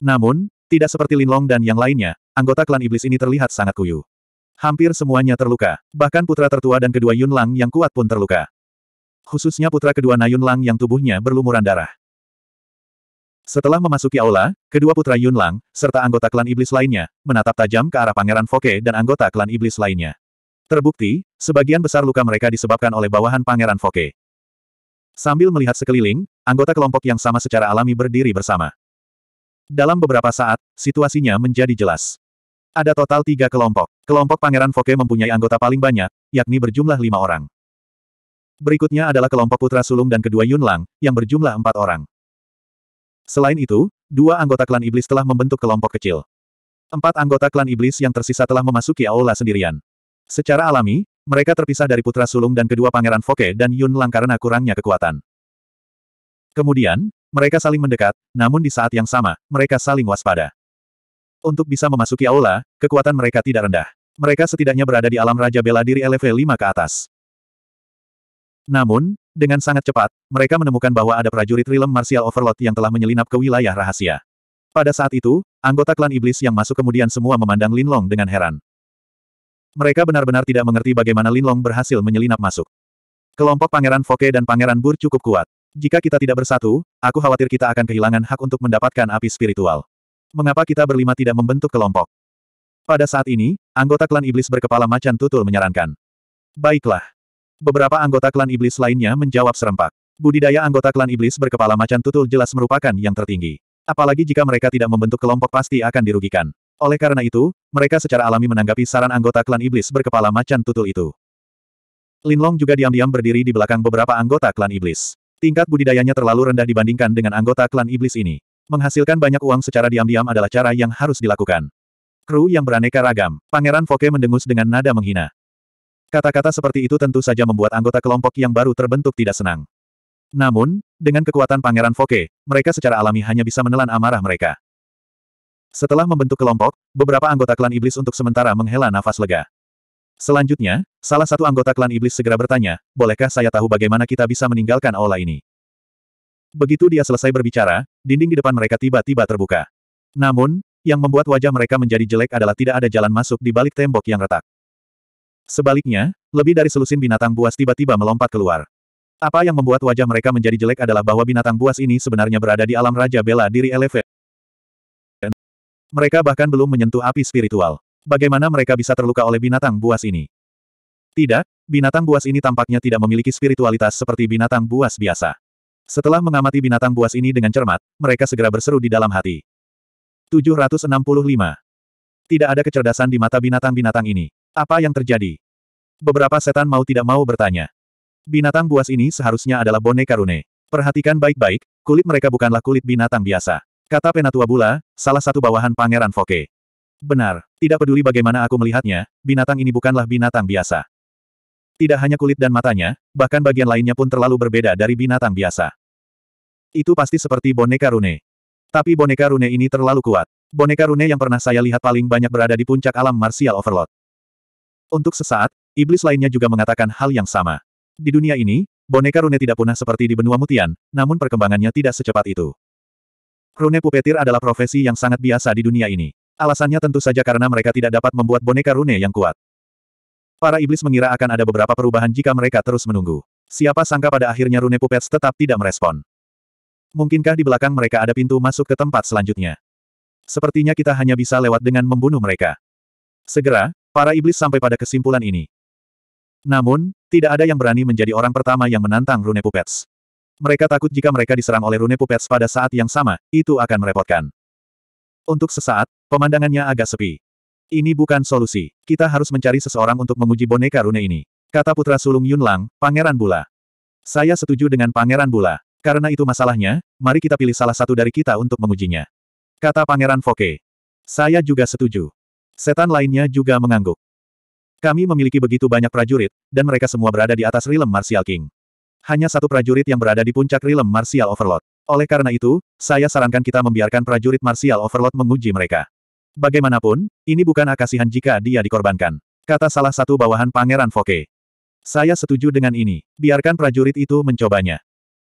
Namun, tidak seperti Linlong dan yang lainnya, anggota klan iblis ini terlihat sangat kuyu. Hampir semuanya terluka, bahkan putra tertua dan kedua Yun Lang yang kuat pun terluka. Khususnya putra kedua Nayun Lang yang tubuhnya berlumuran darah. Setelah memasuki aula, kedua putra Yun Lang, serta anggota klan iblis lainnya, menatap tajam ke arah Pangeran Foke dan anggota klan iblis lainnya. Terbukti, sebagian besar luka mereka disebabkan oleh bawahan Pangeran Foke. Sambil melihat sekeliling, anggota kelompok yang sama secara alami berdiri bersama. Dalam beberapa saat, situasinya menjadi jelas. Ada total tiga kelompok. Kelompok Pangeran Foke mempunyai anggota paling banyak, yakni berjumlah lima orang. Berikutnya adalah kelompok Putra Sulung dan kedua Yunlang, yang berjumlah empat orang. Selain itu, dua anggota klan iblis telah membentuk kelompok kecil. Empat anggota klan iblis yang tersisa telah memasuki aula sendirian. Secara alami, mereka terpisah dari putra sulung dan kedua pangeran Foke dan Yun Lang karena kurangnya kekuatan. Kemudian, mereka saling mendekat, namun di saat yang sama, mereka saling waspada. Untuk bisa memasuki aula, kekuatan mereka tidak rendah. Mereka setidaknya berada di alam Raja Bela Diri LV5 ke atas. Namun, dengan sangat cepat, mereka menemukan bahwa ada prajurit Rilem Martial Overlord yang telah menyelinap ke wilayah rahasia. Pada saat itu, anggota klan iblis yang masuk kemudian semua memandang Linlong dengan heran. Mereka benar-benar tidak mengerti bagaimana Linlong berhasil menyelinap masuk. Kelompok Pangeran Foke dan Pangeran Bur cukup kuat. Jika kita tidak bersatu, aku khawatir kita akan kehilangan hak untuk mendapatkan api spiritual. Mengapa kita berlima tidak membentuk kelompok? Pada saat ini, anggota klan iblis berkepala macan tutul menyarankan. Baiklah. Beberapa anggota klan iblis lainnya menjawab serempak. Budidaya anggota klan iblis berkepala macan tutul jelas merupakan yang tertinggi. Apalagi jika mereka tidak membentuk kelompok pasti akan dirugikan. Oleh karena itu, mereka secara alami menanggapi saran anggota klan iblis berkepala macan tutul itu. Linlong juga diam-diam berdiri di belakang beberapa anggota klan iblis. Tingkat budidayanya terlalu rendah dibandingkan dengan anggota klan iblis ini. Menghasilkan banyak uang secara diam-diam adalah cara yang harus dilakukan. Kru yang beraneka ragam, Pangeran Foke mendengus dengan nada menghina. Kata-kata seperti itu tentu saja membuat anggota kelompok yang baru terbentuk tidak senang. Namun, dengan kekuatan Pangeran Foke, mereka secara alami hanya bisa menelan amarah mereka. Setelah membentuk kelompok, beberapa anggota klan iblis untuk sementara menghela nafas lega. Selanjutnya, salah satu anggota klan iblis segera bertanya, bolehkah saya tahu bagaimana kita bisa meninggalkan aula ini? Begitu dia selesai berbicara, dinding di depan mereka tiba-tiba terbuka. Namun, yang membuat wajah mereka menjadi jelek adalah tidak ada jalan masuk di balik tembok yang retak. Sebaliknya, lebih dari selusin binatang buas tiba-tiba melompat keluar. Apa yang membuat wajah mereka menjadi jelek adalah bahwa binatang buas ini sebenarnya berada di alam Raja Bela Diri Elevated mereka bahkan belum menyentuh api spiritual. Bagaimana mereka bisa terluka oleh binatang buas ini? Tidak, binatang buas ini tampaknya tidak memiliki spiritualitas seperti binatang buas biasa. Setelah mengamati binatang buas ini dengan cermat, mereka segera berseru di dalam hati. 765. Tidak ada kecerdasan di mata binatang-binatang ini. Apa yang terjadi? Beberapa setan mau tidak mau bertanya. Binatang buas ini seharusnya adalah boneka rune. Perhatikan baik-baik, kulit mereka bukanlah kulit binatang biasa. Kata Penatua Bula, salah satu bawahan Pangeran Foke. Benar, tidak peduli bagaimana aku melihatnya, binatang ini bukanlah binatang biasa. Tidak hanya kulit dan matanya, bahkan bagian lainnya pun terlalu berbeda dari binatang biasa. Itu pasti seperti boneka Rune. Tapi boneka Rune ini terlalu kuat. Boneka Rune yang pernah saya lihat paling banyak berada di puncak alam martial overload. Untuk sesaat, iblis lainnya juga mengatakan hal yang sama. Di dunia ini, boneka Rune tidak punah seperti di benua mutian, namun perkembangannya tidak secepat itu. Rune pupetir adalah profesi yang sangat biasa di dunia ini. Alasannya tentu saja karena mereka tidak dapat membuat boneka rune yang kuat. Para iblis mengira akan ada beberapa perubahan jika mereka terus menunggu. Siapa sangka pada akhirnya rune pupets tetap tidak merespon. Mungkinkah di belakang mereka ada pintu masuk ke tempat selanjutnya? Sepertinya kita hanya bisa lewat dengan membunuh mereka. Segera, para iblis sampai pada kesimpulan ini. Namun, tidak ada yang berani menjadi orang pertama yang menantang Rune Pupets. Mereka takut jika mereka diserang oleh rune pupets pada saat yang sama, itu akan merepotkan. Untuk sesaat, pemandangannya agak sepi. Ini bukan solusi. Kita harus mencari seseorang untuk menguji boneka rune ini. Kata putra sulung Yunlang, Pangeran Bula. Saya setuju dengan Pangeran Bula. Karena itu masalahnya, mari kita pilih salah satu dari kita untuk mengujinya. Kata Pangeran Foke. Saya juga setuju. Setan lainnya juga mengangguk. Kami memiliki begitu banyak prajurit, dan mereka semua berada di atas rilem Martial King hanya satu prajurit yang berada di puncak rilem Martial Overlord. Oleh karena itu, saya sarankan kita membiarkan prajurit Martial Overlord menguji mereka. Bagaimanapun, ini bukan akasihan jika dia dikorbankan. Kata salah satu bawahan Pangeran Foke. Saya setuju dengan ini. Biarkan prajurit itu mencobanya.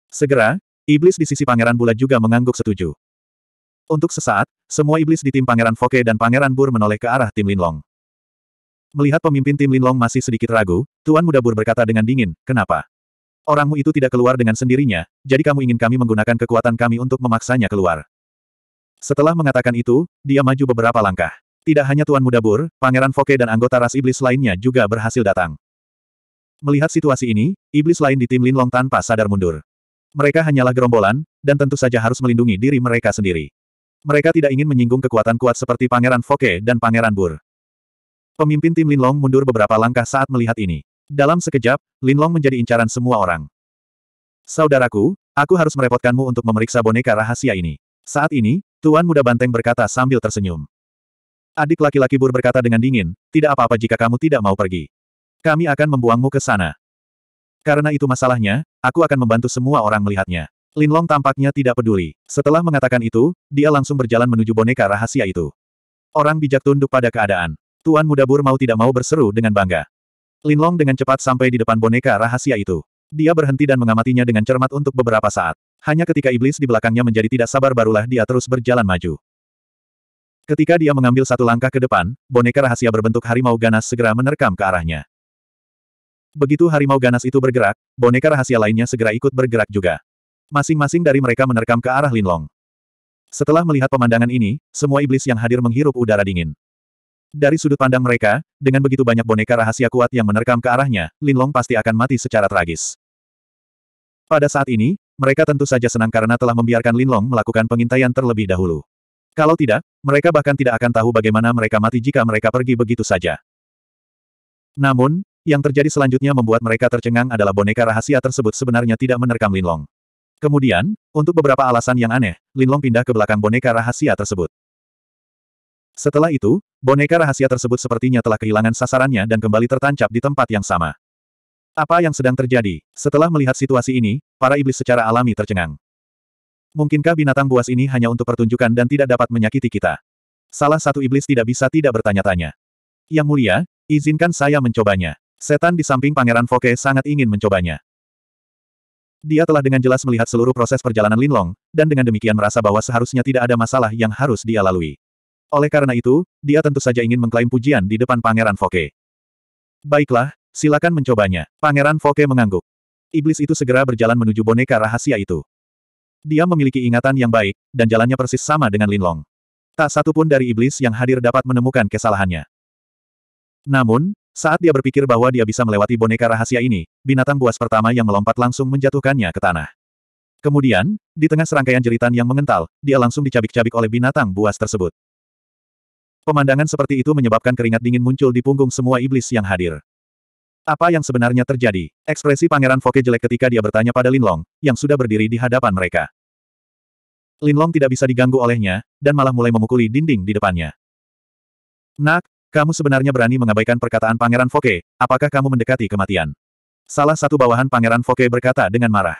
Segera, iblis di sisi Pangeran Bula juga mengangguk setuju. Untuk sesaat, semua iblis di tim Pangeran Foke dan Pangeran Bur menoleh ke arah tim Linlong. Melihat pemimpin tim Linlong masih sedikit ragu, Tuan Muda Bur berkata dengan dingin, kenapa? Orangmu itu tidak keluar dengan sendirinya, jadi kamu ingin kami menggunakan kekuatan kami untuk memaksanya keluar. Setelah mengatakan itu, dia maju beberapa langkah. Tidak hanya Tuan Muda Bur, Pangeran Foke dan anggota ras iblis lainnya juga berhasil datang. Melihat situasi ini, iblis lain di tim Linlong tanpa sadar mundur. Mereka hanyalah gerombolan, dan tentu saja harus melindungi diri mereka sendiri. Mereka tidak ingin menyinggung kekuatan kuat seperti Pangeran Foke dan Pangeran Bur. Pemimpin tim Linlong mundur beberapa langkah saat melihat ini. Dalam sekejap, Linlong menjadi incaran semua orang. Saudaraku, aku harus merepotkanmu untuk memeriksa boneka rahasia ini. Saat ini, Tuan Muda Banteng berkata sambil tersenyum. Adik laki-laki Bur berkata dengan dingin, tidak apa-apa jika kamu tidak mau pergi. Kami akan membuangmu ke sana. Karena itu masalahnya, aku akan membantu semua orang melihatnya. Linlong tampaknya tidak peduli. Setelah mengatakan itu, dia langsung berjalan menuju boneka rahasia itu. Orang bijak tunduk pada keadaan. Tuan Muda Bur mau tidak mau berseru dengan bangga. Linlong dengan cepat sampai di depan boneka rahasia itu. Dia berhenti dan mengamatinya dengan cermat untuk beberapa saat. Hanya ketika iblis di belakangnya menjadi tidak sabar barulah dia terus berjalan maju. Ketika dia mengambil satu langkah ke depan, boneka rahasia berbentuk harimau ganas segera menerkam ke arahnya. Begitu harimau ganas itu bergerak, boneka rahasia lainnya segera ikut bergerak juga. Masing-masing dari mereka menerkam ke arah Linlong. Setelah melihat pemandangan ini, semua iblis yang hadir menghirup udara dingin. Dari sudut pandang mereka, dengan begitu banyak boneka rahasia kuat yang menerkam ke arahnya, Linlong pasti akan mati secara tragis. Pada saat ini, mereka tentu saja senang karena telah membiarkan Linlong melakukan pengintaian terlebih dahulu. Kalau tidak, mereka bahkan tidak akan tahu bagaimana mereka mati jika mereka pergi begitu saja. Namun, yang terjadi selanjutnya membuat mereka tercengang adalah boneka rahasia tersebut sebenarnya tidak menerkam Linlong. Kemudian, untuk beberapa alasan yang aneh, Linlong pindah ke belakang boneka rahasia tersebut. Setelah itu, boneka rahasia tersebut sepertinya telah kehilangan sasarannya dan kembali tertancap di tempat yang sama. Apa yang sedang terjadi? Setelah melihat situasi ini, para iblis secara alami tercengang. Mungkinkah binatang buas ini hanya untuk pertunjukan dan tidak dapat menyakiti kita? Salah satu iblis tidak bisa tidak bertanya-tanya. Yang mulia, izinkan saya mencobanya. Setan di samping Pangeran Foke sangat ingin mencobanya. Dia telah dengan jelas melihat seluruh proses perjalanan Linlong, dan dengan demikian merasa bahwa seharusnya tidak ada masalah yang harus dia lalui. Oleh karena itu, dia tentu saja ingin mengklaim pujian di depan Pangeran Foke. Baiklah, silakan mencobanya. Pangeran Foke mengangguk. Iblis itu segera berjalan menuju boneka rahasia itu. Dia memiliki ingatan yang baik, dan jalannya persis sama dengan Linlong. Tak satu pun dari iblis yang hadir dapat menemukan kesalahannya. Namun, saat dia berpikir bahwa dia bisa melewati boneka rahasia ini, binatang buas pertama yang melompat langsung menjatuhkannya ke tanah. Kemudian, di tengah serangkaian jeritan yang mengental, dia langsung dicabik-cabik oleh binatang buas tersebut. Pemandangan seperti itu menyebabkan keringat dingin muncul di punggung semua iblis yang hadir. Apa yang sebenarnya terjadi? Ekspresi Pangeran Foke jelek ketika dia bertanya pada Linlong, yang sudah berdiri di hadapan mereka. Linlong tidak bisa diganggu olehnya, dan malah mulai memukuli dinding di depannya. Nak, kamu sebenarnya berani mengabaikan perkataan Pangeran Foke, apakah kamu mendekati kematian? Salah satu bawahan Pangeran Foke berkata dengan marah.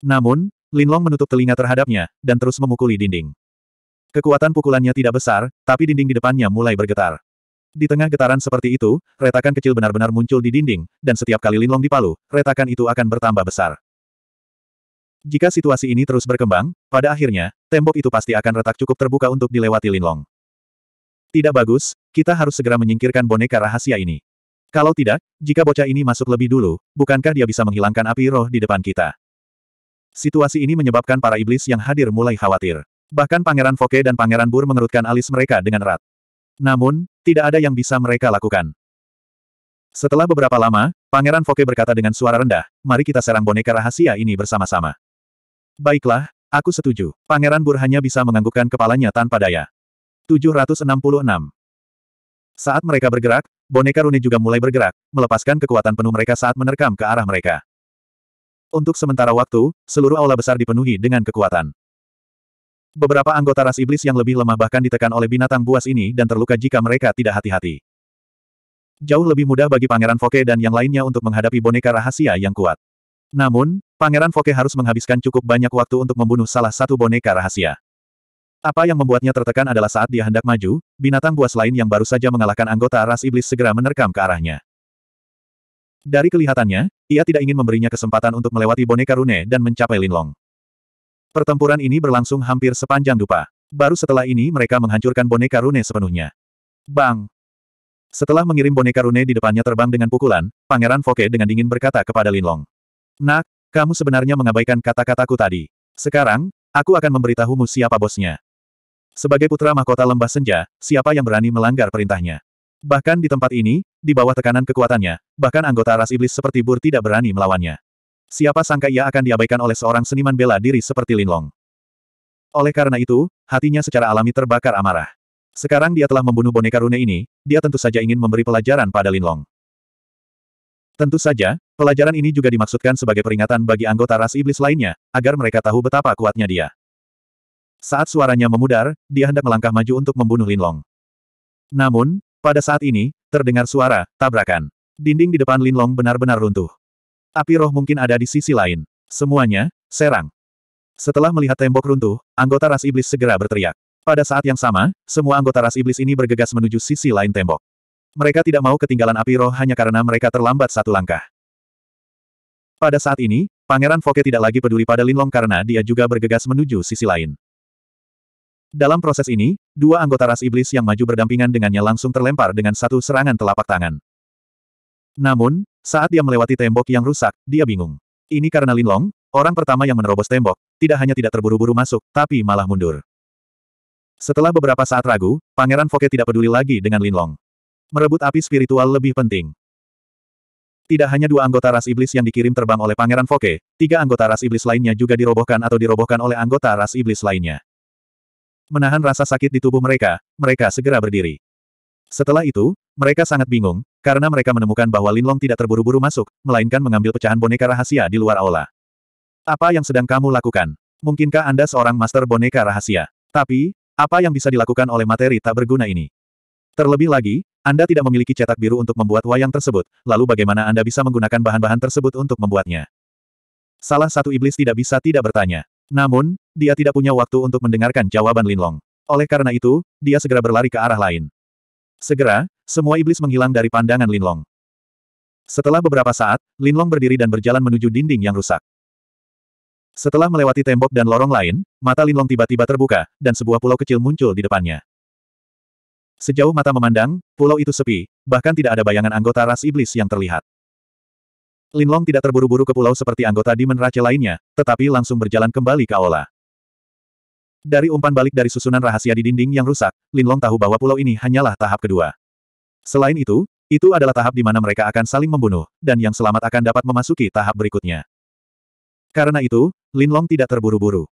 Namun, Linlong menutup telinga terhadapnya, dan terus memukuli dinding. Kekuatan pukulannya tidak besar, tapi dinding di depannya mulai bergetar. Di tengah getaran seperti itu, retakan kecil benar-benar muncul di dinding, dan setiap kali linlong dipalu, retakan itu akan bertambah besar. Jika situasi ini terus berkembang, pada akhirnya, tembok itu pasti akan retak cukup terbuka untuk dilewati linlong. Tidak bagus, kita harus segera menyingkirkan boneka rahasia ini. Kalau tidak, jika bocah ini masuk lebih dulu, bukankah dia bisa menghilangkan api roh di depan kita? Situasi ini menyebabkan para iblis yang hadir mulai khawatir. Bahkan Pangeran Foke dan Pangeran Bur mengerutkan alis mereka dengan erat. Namun, tidak ada yang bisa mereka lakukan. Setelah beberapa lama, Pangeran Foke berkata dengan suara rendah, mari kita serang boneka rahasia ini bersama-sama. Baiklah, aku setuju. Pangeran Bur hanya bisa menganggukkan kepalanya tanpa daya. 766 Saat mereka bergerak, boneka Rune juga mulai bergerak, melepaskan kekuatan penuh mereka saat menerkam ke arah mereka. Untuk sementara waktu, seluruh aula besar dipenuhi dengan kekuatan. Beberapa anggota ras iblis yang lebih lemah bahkan ditekan oleh binatang buas ini dan terluka jika mereka tidak hati-hati. Jauh lebih mudah bagi Pangeran Foke dan yang lainnya untuk menghadapi boneka rahasia yang kuat. Namun, Pangeran Foke harus menghabiskan cukup banyak waktu untuk membunuh salah satu boneka rahasia. Apa yang membuatnya tertekan adalah saat dia hendak maju, binatang buas lain yang baru saja mengalahkan anggota ras iblis segera menerkam ke arahnya. Dari kelihatannya, ia tidak ingin memberinya kesempatan untuk melewati boneka Rune dan mencapai Linlong. Pertempuran ini berlangsung hampir sepanjang dupa. Baru setelah ini mereka menghancurkan boneka Rune sepenuhnya. Bang! Setelah mengirim boneka Rune di depannya terbang dengan pukulan, Pangeran Foke dengan dingin berkata kepada Linlong. Nak, kamu sebenarnya mengabaikan kata-kataku tadi. Sekarang, aku akan memberitahumu siapa bosnya. Sebagai putra mahkota lembah senja, siapa yang berani melanggar perintahnya? Bahkan di tempat ini, di bawah tekanan kekuatannya, bahkan anggota ras iblis seperti Bur tidak berani melawannya. Siapa sangka ia akan diabaikan oleh seorang seniman bela diri seperti Linlong. Oleh karena itu, hatinya secara alami terbakar amarah. Sekarang dia telah membunuh boneka rune ini, dia tentu saja ingin memberi pelajaran pada Linlong. Tentu saja, pelajaran ini juga dimaksudkan sebagai peringatan bagi anggota ras iblis lainnya, agar mereka tahu betapa kuatnya dia. Saat suaranya memudar, dia hendak melangkah maju untuk membunuh Linlong. Namun, pada saat ini, terdengar suara tabrakan. Dinding di depan Linlong benar-benar runtuh. Api roh mungkin ada di sisi lain. Semuanya, serang. Setelah melihat tembok runtuh, anggota ras iblis segera berteriak. Pada saat yang sama, semua anggota ras iblis ini bergegas menuju sisi lain tembok. Mereka tidak mau ketinggalan api roh hanya karena mereka terlambat satu langkah. Pada saat ini, Pangeran Foke tidak lagi peduli pada Linlong karena dia juga bergegas menuju sisi lain. Dalam proses ini, dua anggota ras iblis yang maju berdampingan dengannya langsung terlempar dengan satu serangan telapak tangan. Namun, saat dia melewati tembok yang rusak, dia bingung. Ini karena Linlong, orang pertama yang menerobos tembok, tidak hanya tidak terburu-buru masuk, tapi malah mundur. Setelah beberapa saat ragu, Pangeran Foke tidak peduli lagi dengan Linlong. Merebut api spiritual lebih penting. Tidak hanya dua anggota ras iblis yang dikirim terbang oleh Pangeran Foke, tiga anggota ras iblis lainnya juga dirobohkan atau dirobohkan oleh anggota ras iblis lainnya. Menahan rasa sakit di tubuh mereka, mereka segera berdiri. Setelah itu, mereka sangat bingung, karena mereka menemukan bahwa Linlong tidak terburu-buru masuk, melainkan mengambil pecahan boneka rahasia di luar aula. Apa yang sedang kamu lakukan? Mungkinkah Anda seorang master boneka rahasia? Tapi, apa yang bisa dilakukan oleh materi tak berguna ini? Terlebih lagi, Anda tidak memiliki cetak biru untuk membuat wayang tersebut, lalu bagaimana Anda bisa menggunakan bahan-bahan tersebut untuk membuatnya? Salah satu iblis tidak bisa tidak bertanya. Namun, dia tidak punya waktu untuk mendengarkan jawaban Linlong. Oleh karena itu, dia segera berlari ke arah lain. Segera, semua iblis menghilang dari pandangan Linlong. Setelah beberapa saat, Linlong berdiri dan berjalan menuju dinding yang rusak. Setelah melewati tembok dan lorong lain, mata Linlong tiba-tiba terbuka, dan sebuah pulau kecil muncul di depannya. Sejauh mata memandang, pulau itu sepi, bahkan tidak ada bayangan anggota ras iblis yang terlihat. Linlong tidak terburu-buru ke pulau seperti anggota Demon Rache lainnya, tetapi langsung berjalan kembali ke aula. Dari umpan balik dari susunan rahasia di dinding yang rusak, Linlong tahu bahwa pulau ini hanyalah tahap kedua. Selain itu, itu adalah tahap di mana mereka akan saling membunuh, dan yang selamat akan dapat memasuki tahap berikutnya. Karena itu, Linlong tidak terburu-buru.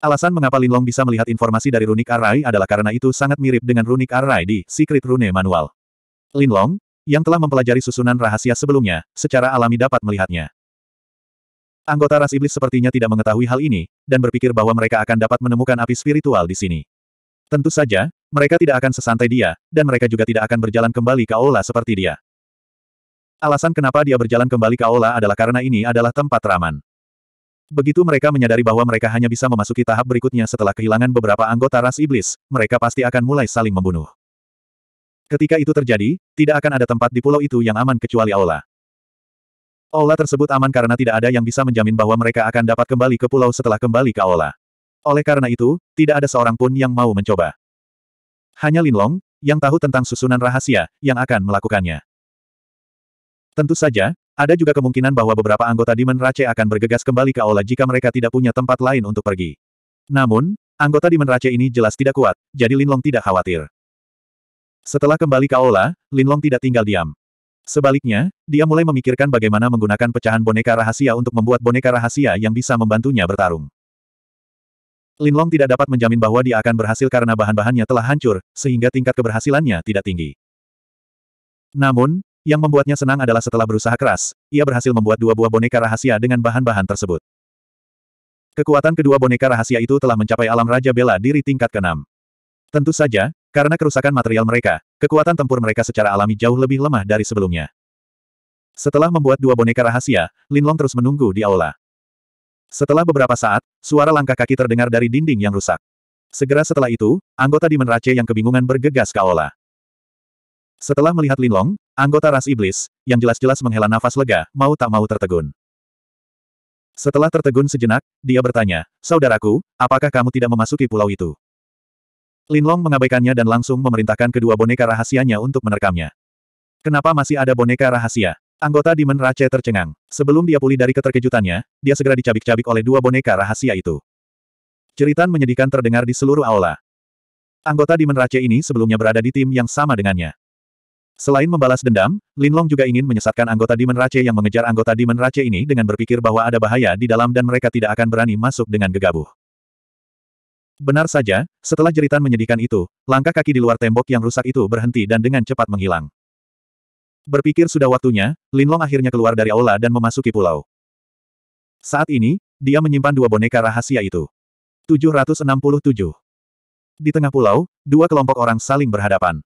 Alasan mengapa Linlong bisa melihat informasi dari runik Arai adalah karena itu sangat mirip dengan runik Arai di Secret Rune Manual. Linlong, yang telah mempelajari susunan rahasia sebelumnya, secara alami dapat melihatnya. Anggota ras iblis sepertinya tidak mengetahui hal ini, dan berpikir bahwa mereka akan dapat menemukan api spiritual di sini. Tentu saja, mereka tidak akan sesantai dia, dan mereka juga tidak akan berjalan kembali ke Aula seperti dia. Alasan kenapa dia berjalan kembali ke Aula adalah karena ini adalah tempat raman. Begitu mereka menyadari bahwa mereka hanya bisa memasuki tahap berikutnya setelah kehilangan beberapa anggota ras iblis, mereka pasti akan mulai saling membunuh. Ketika itu terjadi, tidak akan ada tempat di pulau itu yang aman kecuali aula. Ola tersebut aman karena tidak ada yang bisa menjamin bahwa mereka akan dapat kembali ke pulau setelah kembali ke Ola. Oleh karena itu, tidak ada seorang pun yang mau mencoba. Hanya Linlong, yang tahu tentang susunan rahasia, yang akan melakukannya. Tentu saja, ada juga kemungkinan bahwa beberapa anggota Demon Race akan bergegas kembali ke Ola jika mereka tidak punya tempat lain untuk pergi. Namun, anggota Demon Race ini jelas tidak kuat, jadi Linlong tidak khawatir. Setelah kembali ke Aula, Linlong tidak tinggal diam. Sebaliknya, dia mulai memikirkan bagaimana menggunakan pecahan boneka rahasia untuk membuat boneka rahasia yang bisa membantunya bertarung. Linlong tidak dapat menjamin bahwa dia akan berhasil karena bahan-bahannya telah hancur, sehingga tingkat keberhasilannya tidak tinggi. Namun, yang membuatnya senang adalah setelah berusaha keras, ia berhasil membuat dua buah boneka rahasia dengan bahan-bahan tersebut. Kekuatan kedua boneka rahasia itu telah mencapai alam Raja Bela Diri tingkat keenam. Tentu saja, karena kerusakan material mereka, kekuatan tempur mereka secara alami jauh lebih lemah dari sebelumnya. Setelah membuat dua boneka rahasia, Linlong terus menunggu di aula. Setelah beberapa saat, suara langkah kaki terdengar dari dinding yang rusak. Segera setelah itu, anggota Demon Rache yang kebingungan bergegas ke aula. Setelah melihat Linlong, anggota ras iblis, yang jelas-jelas menghela nafas lega, mau tak mau tertegun. Setelah tertegun sejenak, dia bertanya, Saudaraku, apakah kamu tidak memasuki pulau itu? Linlong mengabaikannya dan langsung memerintahkan kedua boneka rahasianya untuk menerkamnya. Kenapa masih ada boneka rahasia? Anggota Demon Rache tercengang. Sebelum dia pulih dari keterkejutannya, dia segera dicabik-cabik oleh dua boneka rahasia itu. Ceritan menyedihkan terdengar di seluruh aula. Anggota Demon Rache ini sebelumnya berada di tim yang sama dengannya. Selain membalas dendam, Linlong juga ingin menyesatkan anggota Demon Rache yang mengejar anggota Demon Rache ini dengan berpikir bahwa ada bahaya di dalam dan mereka tidak akan berani masuk dengan gegabah. Benar saja, setelah jeritan menyedihkan itu, langkah kaki di luar tembok yang rusak itu berhenti dan dengan cepat menghilang. Berpikir sudah waktunya, Linlong akhirnya keluar dari aula dan memasuki pulau. Saat ini, dia menyimpan dua boneka rahasia itu. 767. Di tengah pulau, dua kelompok orang saling berhadapan.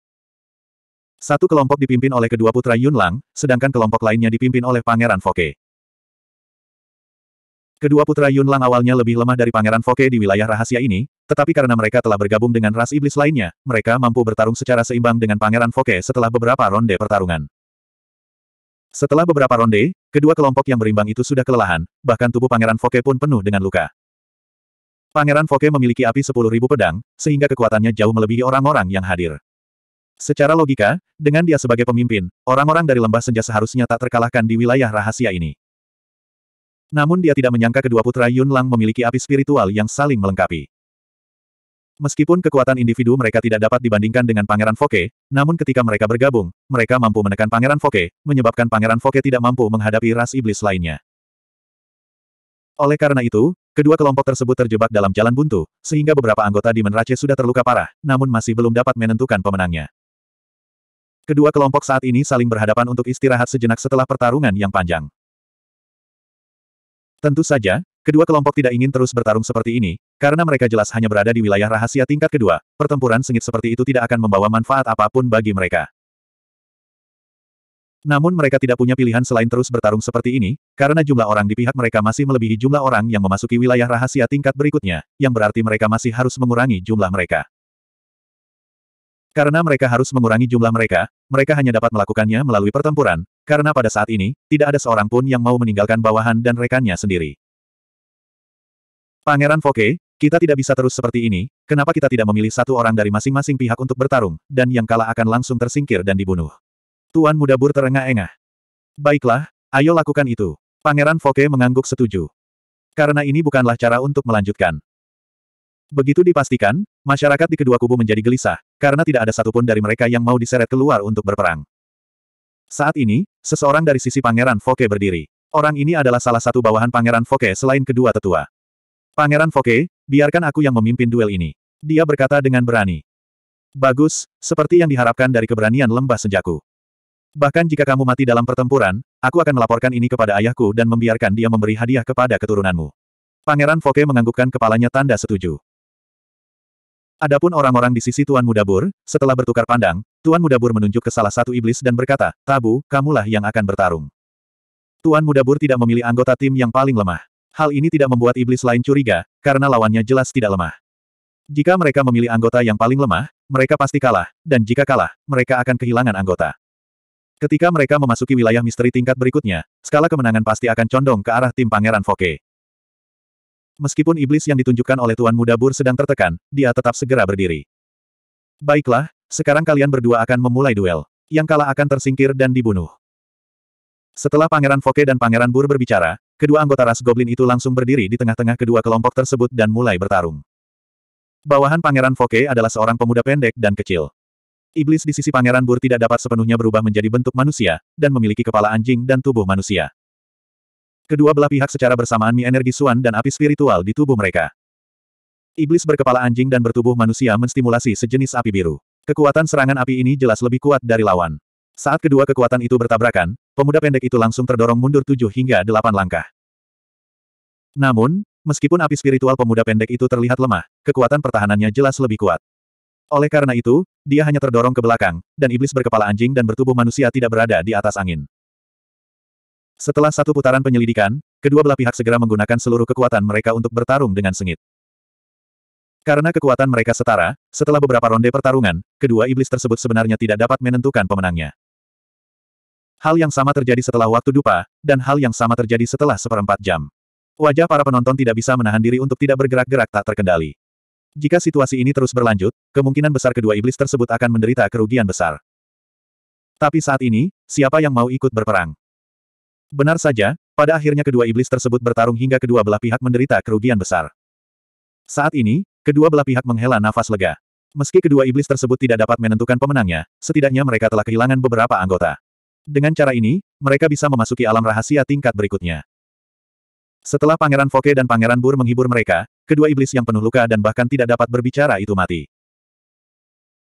Satu kelompok dipimpin oleh kedua putra Yunlang, sedangkan kelompok lainnya dipimpin oleh Pangeran Foke. Kedua putra Yun Lang awalnya lebih lemah dari Pangeran Foke di wilayah rahasia ini, tetapi karena mereka telah bergabung dengan ras iblis lainnya, mereka mampu bertarung secara seimbang dengan Pangeran Foke setelah beberapa ronde pertarungan. Setelah beberapa ronde, kedua kelompok yang berimbang itu sudah kelelahan, bahkan tubuh Pangeran Foke pun penuh dengan luka. Pangeran Foke memiliki api 10.000 pedang, sehingga kekuatannya jauh melebihi orang-orang yang hadir. Secara logika, dengan dia sebagai pemimpin, orang-orang dari lembah senja seharusnya tak terkalahkan di wilayah rahasia ini. Namun dia tidak menyangka kedua putra Yun Lang memiliki api spiritual yang saling melengkapi. Meskipun kekuatan individu mereka tidak dapat dibandingkan dengan Pangeran Foke, namun ketika mereka bergabung, mereka mampu menekan Pangeran Foke, menyebabkan Pangeran Foke tidak mampu menghadapi ras iblis lainnya. Oleh karena itu, kedua kelompok tersebut terjebak dalam jalan buntu, sehingga beberapa anggota di Menrace sudah terluka parah, namun masih belum dapat menentukan pemenangnya. Kedua kelompok saat ini saling berhadapan untuk istirahat sejenak setelah pertarungan yang panjang. Tentu saja, kedua kelompok tidak ingin terus bertarung seperti ini, karena mereka jelas hanya berada di wilayah rahasia tingkat kedua, pertempuran sengit seperti itu tidak akan membawa manfaat apapun bagi mereka. Namun mereka tidak punya pilihan selain terus bertarung seperti ini, karena jumlah orang di pihak mereka masih melebihi jumlah orang yang memasuki wilayah rahasia tingkat berikutnya, yang berarti mereka masih harus mengurangi jumlah mereka. Karena mereka harus mengurangi jumlah mereka, mereka hanya dapat melakukannya melalui pertempuran, karena pada saat ini, tidak ada seorang pun yang mau meninggalkan bawahan dan rekannya sendiri. Pangeran Foke, kita tidak bisa terus seperti ini, kenapa kita tidak memilih satu orang dari masing-masing pihak untuk bertarung, dan yang kalah akan langsung tersingkir dan dibunuh. Tuan muda Bur terengah-engah. Baiklah, ayo lakukan itu. Pangeran Foke mengangguk setuju. Karena ini bukanlah cara untuk melanjutkan. Begitu dipastikan, masyarakat di kedua kubu menjadi gelisah, karena tidak ada satupun dari mereka yang mau diseret keluar untuk berperang. Saat ini, seseorang dari sisi Pangeran Foke berdiri. Orang ini adalah salah satu bawahan Pangeran Foke selain kedua tetua. Pangeran Foke, biarkan aku yang memimpin duel ini. Dia berkata dengan berani. Bagus, seperti yang diharapkan dari keberanian lembah senjaku. Bahkan jika kamu mati dalam pertempuran, aku akan melaporkan ini kepada ayahku dan membiarkan dia memberi hadiah kepada keturunanmu. Pangeran Foke menganggukkan kepalanya tanda setuju. Adapun orang-orang di sisi Tuan Muda Bur, setelah bertukar pandang, Tuan Muda Bur menunjuk ke salah satu iblis dan berkata, Tabu, kamulah yang akan bertarung. Tuan Muda Bur tidak memilih anggota tim yang paling lemah. Hal ini tidak membuat iblis lain curiga, karena lawannya jelas tidak lemah. Jika mereka memilih anggota yang paling lemah, mereka pasti kalah, dan jika kalah, mereka akan kehilangan anggota. Ketika mereka memasuki wilayah misteri tingkat berikutnya, skala kemenangan pasti akan condong ke arah tim Pangeran Foke. Meskipun iblis yang ditunjukkan oleh Tuan Muda Bur sedang tertekan, dia tetap segera berdiri. Baiklah, sekarang kalian berdua akan memulai duel. Yang kalah akan tersingkir dan dibunuh. Setelah Pangeran Foke dan Pangeran Bur berbicara, kedua anggota ras Goblin itu langsung berdiri di tengah-tengah kedua kelompok tersebut dan mulai bertarung. Bawahan Pangeran Foke adalah seorang pemuda pendek dan kecil. Iblis di sisi Pangeran Bur tidak dapat sepenuhnya berubah menjadi bentuk manusia, dan memiliki kepala anjing dan tubuh manusia. Kedua belah pihak secara bersamaan mi energi suan dan api spiritual di tubuh mereka. Iblis berkepala anjing dan bertubuh manusia menstimulasi sejenis api biru. Kekuatan serangan api ini jelas lebih kuat dari lawan. Saat kedua kekuatan itu bertabrakan, pemuda pendek itu langsung terdorong mundur tujuh hingga delapan langkah. Namun, meskipun api spiritual pemuda pendek itu terlihat lemah, kekuatan pertahanannya jelas lebih kuat. Oleh karena itu, dia hanya terdorong ke belakang, dan iblis berkepala anjing dan bertubuh manusia tidak berada di atas angin. Setelah satu putaran penyelidikan, kedua belah pihak segera menggunakan seluruh kekuatan mereka untuk bertarung dengan sengit. Karena kekuatan mereka setara, setelah beberapa ronde pertarungan, kedua iblis tersebut sebenarnya tidak dapat menentukan pemenangnya. Hal yang sama terjadi setelah waktu dupa, dan hal yang sama terjadi setelah seperempat jam. Wajah para penonton tidak bisa menahan diri untuk tidak bergerak-gerak tak terkendali. Jika situasi ini terus berlanjut, kemungkinan besar kedua iblis tersebut akan menderita kerugian besar. Tapi saat ini, siapa yang mau ikut berperang? Benar saja, pada akhirnya kedua iblis tersebut bertarung hingga kedua belah pihak menderita kerugian besar. Saat ini, kedua belah pihak menghela nafas lega. Meski kedua iblis tersebut tidak dapat menentukan pemenangnya, setidaknya mereka telah kehilangan beberapa anggota. Dengan cara ini, mereka bisa memasuki alam rahasia tingkat berikutnya. Setelah Pangeran Foke dan Pangeran Bur menghibur mereka, kedua iblis yang penuh luka dan bahkan tidak dapat berbicara itu mati.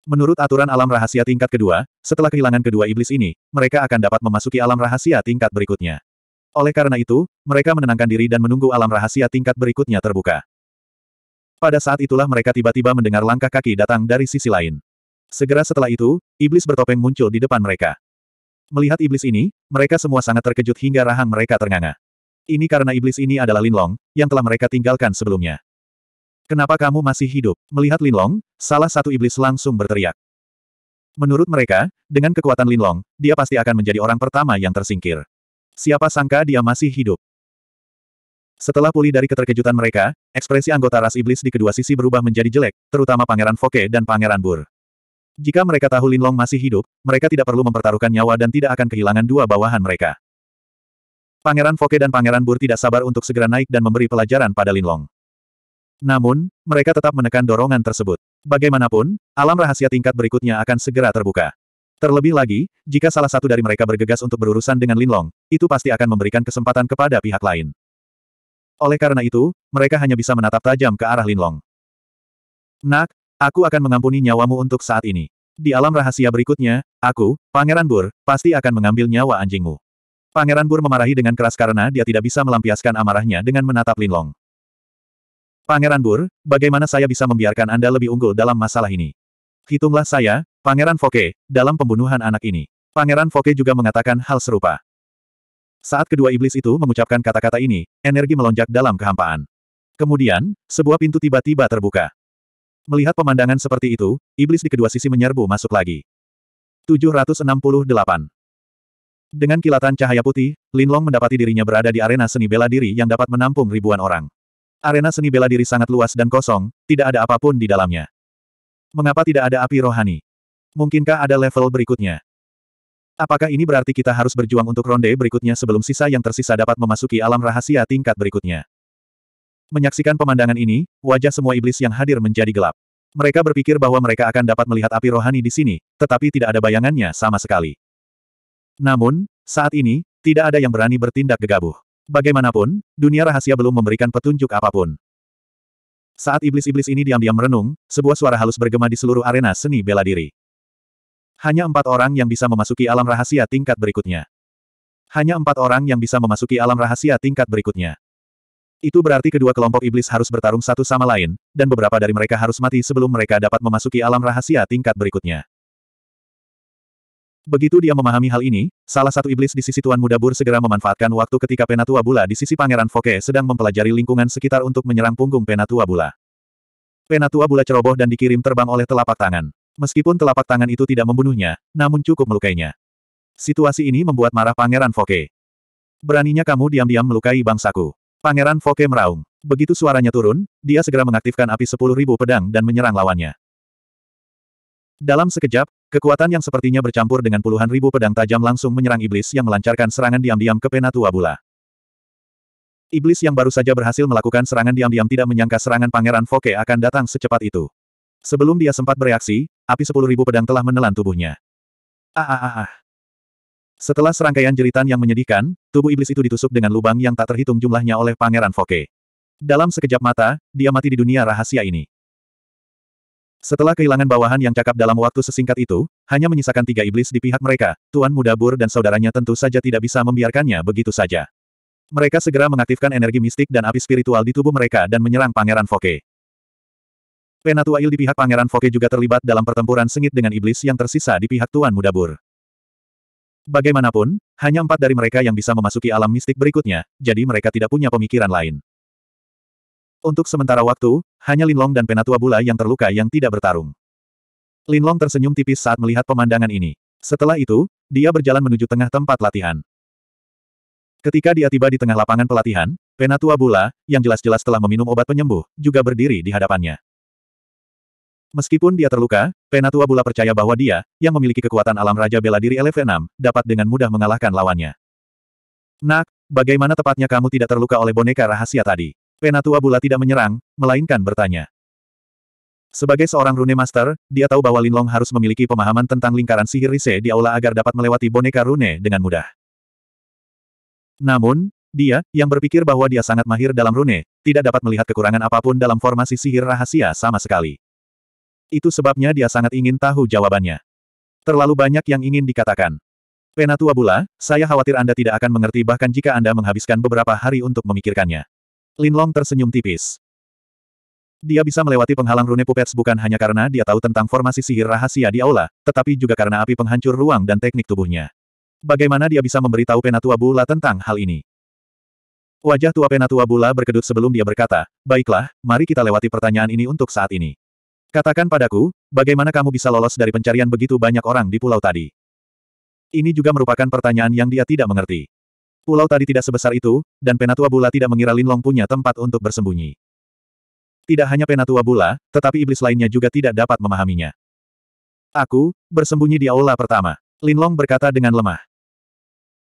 Menurut aturan alam rahasia tingkat kedua, setelah kehilangan kedua iblis ini, mereka akan dapat memasuki alam rahasia tingkat berikutnya. Oleh karena itu, mereka menenangkan diri dan menunggu alam rahasia tingkat berikutnya terbuka. Pada saat itulah mereka tiba-tiba mendengar langkah kaki datang dari sisi lain. Segera setelah itu, iblis bertopeng muncul di depan mereka. Melihat iblis ini, mereka semua sangat terkejut hingga rahang mereka ternganga. Ini karena iblis ini adalah Linlong, yang telah mereka tinggalkan sebelumnya. Kenapa kamu masih hidup? Melihat Linlong, salah satu iblis langsung berteriak. Menurut mereka, dengan kekuatan Linlong, dia pasti akan menjadi orang pertama yang tersingkir. Siapa sangka dia masih hidup? Setelah pulih dari keterkejutan mereka, ekspresi anggota ras iblis di kedua sisi berubah menjadi jelek, terutama Pangeran Foke dan Pangeran Bur. Jika mereka tahu Linlong masih hidup, mereka tidak perlu mempertaruhkan nyawa dan tidak akan kehilangan dua bawahan mereka. Pangeran Foke dan Pangeran Bur tidak sabar untuk segera naik dan memberi pelajaran pada Linlong. Namun, mereka tetap menekan dorongan tersebut. Bagaimanapun, alam rahasia tingkat berikutnya akan segera terbuka. Terlebih lagi, jika salah satu dari mereka bergegas untuk berurusan dengan Linlong, itu pasti akan memberikan kesempatan kepada pihak lain. Oleh karena itu, mereka hanya bisa menatap tajam ke arah Linlong. Nak, aku akan mengampuni nyawamu untuk saat ini. Di alam rahasia berikutnya, aku, Pangeran Bur, pasti akan mengambil nyawa anjingmu. Pangeran Bur memarahi dengan keras karena dia tidak bisa melampiaskan amarahnya dengan menatap Linlong. Pangeran Bur, bagaimana saya bisa membiarkan Anda lebih unggul dalam masalah ini? Hitunglah saya, Pangeran Foke, dalam pembunuhan anak ini. Pangeran Foke juga mengatakan hal serupa. Saat kedua iblis itu mengucapkan kata-kata ini, energi melonjak dalam kehampaan. Kemudian, sebuah pintu tiba-tiba terbuka. Melihat pemandangan seperti itu, iblis di kedua sisi menyerbu masuk lagi. 768. Dengan kilatan cahaya putih, Linlong mendapati dirinya berada di arena seni bela diri yang dapat menampung ribuan orang. Arena seni bela diri sangat luas dan kosong, tidak ada apapun di dalamnya. Mengapa tidak ada api rohani? Mungkinkah ada level berikutnya? Apakah ini berarti kita harus berjuang untuk ronde berikutnya sebelum sisa yang tersisa dapat memasuki alam rahasia tingkat berikutnya? Menyaksikan pemandangan ini, wajah semua iblis yang hadir menjadi gelap. Mereka berpikir bahwa mereka akan dapat melihat api rohani di sini, tetapi tidak ada bayangannya sama sekali. Namun, saat ini, tidak ada yang berani bertindak gegabah. Bagaimanapun, dunia rahasia belum memberikan petunjuk apapun. Saat iblis-iblis ini diam-diam merenung, sebuah suara halus bergema di seluruh arena seni bela diri. Hanya empat orang yang bisa memasuki alam rahasia tingkat berikutnya. Hanya empat orang yang bisa memasuki alam rahasia tingkat berikutnya. Itu berarti kedua kelompok iblis harus bertarung satu sama lain, dan beberapa dari mereka harus mati sebelum mereka dapat memasuki alam rahasia tingkat berikutnya. Begitu dia memahami hal ini, salah satu iblis di sisi Tuan Muda Bur segera memanfaatkan waktu ketika Penatua Bula di sisi Pangeran Foke sedang mempelajari lingkungan sekitar untuk menyerang punggung Penatua Bula. Penatua Bula ceroboh dan dikirim terbang oleh telapak tangan. Meskipun telapak tangan itu tidak membunuhnya, namun cukup melukainya. Situasi ini membuat marah Pangeran Foke. Beraninya kamu diam-diam melukai bangsaku. Pangeran Foke meraung. Begitu suaranya turun, dia segera mengaktifkan api sepuluh ribu pedang dan menyerang lawannya. Dalam sekejap, kekuatan yang sepertinya bercampur dengan puluhan ribu pedang tajam langsung menyerang iblis yang melancarkan serangan diam-diam ke Penatua Bula. Iblis yang baru saja berhasil melakukan serangan diam-diam tidak menyangka serangan Pangeran Foke akan datang secepat itu. Sebelum dia sempat bereaksi, api sepuluh ribu pedang telah menelan tubuhnya. Ah ah ah ah. Setelah serangkaian jeritan yang menyedihkan, tubuh iblis itu ditusuk dengan lubang yang tak terhitung jumlahnya oleh Pangeran Foke. Dalam sekejap mata, dia mati di dunia rahasia ini. Setelah kehilangan bawahan yang cakap dalam waktu sesingkat itu, hanya menyisakan tiga iblis di pihak mereka, Tuan Muda Bur dan saudaranya tentu saja tidak bisa membiarkannya begitu saja. Mereka segera mengaktifkan energi mistik dan api spiritual di tubuh mereka dan menyerang Pangeran Foke. Penatua Il di pihak Pangeran Foke juga terlibat dalam pertempuran sengit dengan iblis yang tersisa di pihak Tuan Muda Bur. Bagaimanapun, hanya empat dari mereka yang bisa memasuki alam mistik berikutnya, jadi mereka tidak punya pemikiran lain. Untuk sementara waktu, hanya Linlong dan Penatua Bula yang terluka yang tidak bertarung. Linlong tersenyum tipis saat melihat pemandangan ini. Setelah itu, dia berjalan menuju tengah tempat latihan. Ketika dia tiba di tengah lapangan pelatihan, Penatua Bula, yang jelas-jelas telah meminum obat penyembuh, juga berdiri di hadapannya. Meskipun dia terluka, Penatua Bula percaya bahwa dia, yang memiliki kekuatan alam Raja Bela Diri LV6, dapat dengan mudah mengalahkan lawannya. Nak, bagaimana tepatnya kamu tidak terluka oleh boneka rahasia tadi? Penatua Bula tidak menyerang, melainkan bertanya. Sebagai seorang rune master, dia tahu bahwa Linlong harus memiliki pemahaman tentang lingkaran sihir Rise di aula agar dapat melewati boneka rune dengan mudah. Namun, dia, yang berpikir bahwa dia sangat mahir dalam rune, tidak dapat melihat kekurangan apapun dalam formasi sihir rahasia sama sekali. Itu sebabnya dia sangat ingin tahu jawabannya. Terlalu banyak yang ingin dikatakan. Penatua Bula, saya khawatir Anda tidak akan mengerti bahkan jika Anda menghabiskan beberapa hari untuk memikirkannya. Linlong tersenyum tipis. Dia bisa melewati penghalang rune Pupets bukan hanya karena dia tahu tentang formasi sihir rahasia di aula, tetapi juga karena api penghancur ruang dan teknik tubuhnya. Bagaimana dia bisa memberitahu Penatua Bula tentang hal ini? Wajah tua Penatua Bula berkedut sebelum dia berkata, Baiklah, mari kita lewati pertanyaan ini untuk saat ini. Katakan padaku, bagaimana kamu bisa lolos dari pencarian begitu banyak orang di pulau tadi? Ini juga merupakan pertanyaan yang dia tidak mengerti. Pulau tadi tidak sebesar itu, dan Penatua Bula tidak mengira Lin Long punya tempat untuk bersembunyi. Tidak hanya Penatua Bula, tetapi iblis lainnya juga tidak dapat memahaminya. Aku, bersembunyi di aula pertama. Lin Long berkata dengan lemah.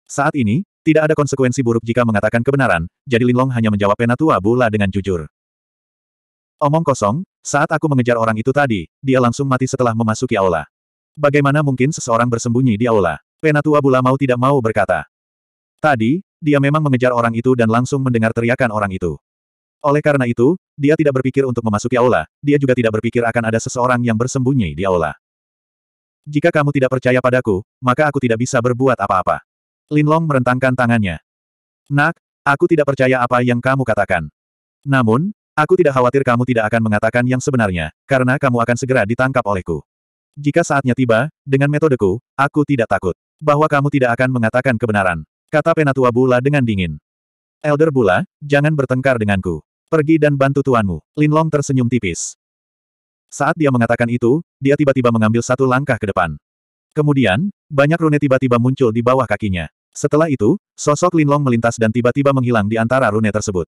Saat ini, tidak ada konsekuensi buruk jika mengatakan kebenaran, jadi Lin Long hanya menjawab Penatua Bula dengan jujur. Omong kosong, saat aku mengejar orang itu tadi, dia langsung mati setelah memasuki aula. Bagaimana mungkin seseorang bersembunyi di aula? Penatua Bula mau tidak mau berkata. Tadi, dia memang mengejar orang itu dan langsung mendengar teriakan orang itu. Oleh karena itu, dia tidak berpikir untuk memasuki aula, dia juga tidak berpikir akan ada seseorang yang bersembunyi di aula. Jika kamu tidak percaya padaku, maka aku tidak bisa berbuat apa-apa. Linlong merentangkan tangannya. Nak, aku tidak percaya apa yang kamu katakan. Namun, aku tidak khawatir kamu tidak akan mengatakan yang sebenarnya, karena kamu akan segera ditangkap olehku. Jika saatnya tiba, dengan metodeku, aku tidak takut bahwa kamu tidak akan mengatakan kebenaran. Kata Penatua Bula dengan dingin. Elder Bula, jangan bertengkar denganku. Pergi dan bantu tuanmu. Linlong tersenyum tipis. Saat dia mengatakan itu, dia tiba-tiba mengambil satu langkah ke depan. Kemudian, banyak rune tiba-tiba muncul di bawah kakinya. Setelah itu, sosok Linlong melintas dan tiba-tiba menghilang di antara rune tersebut.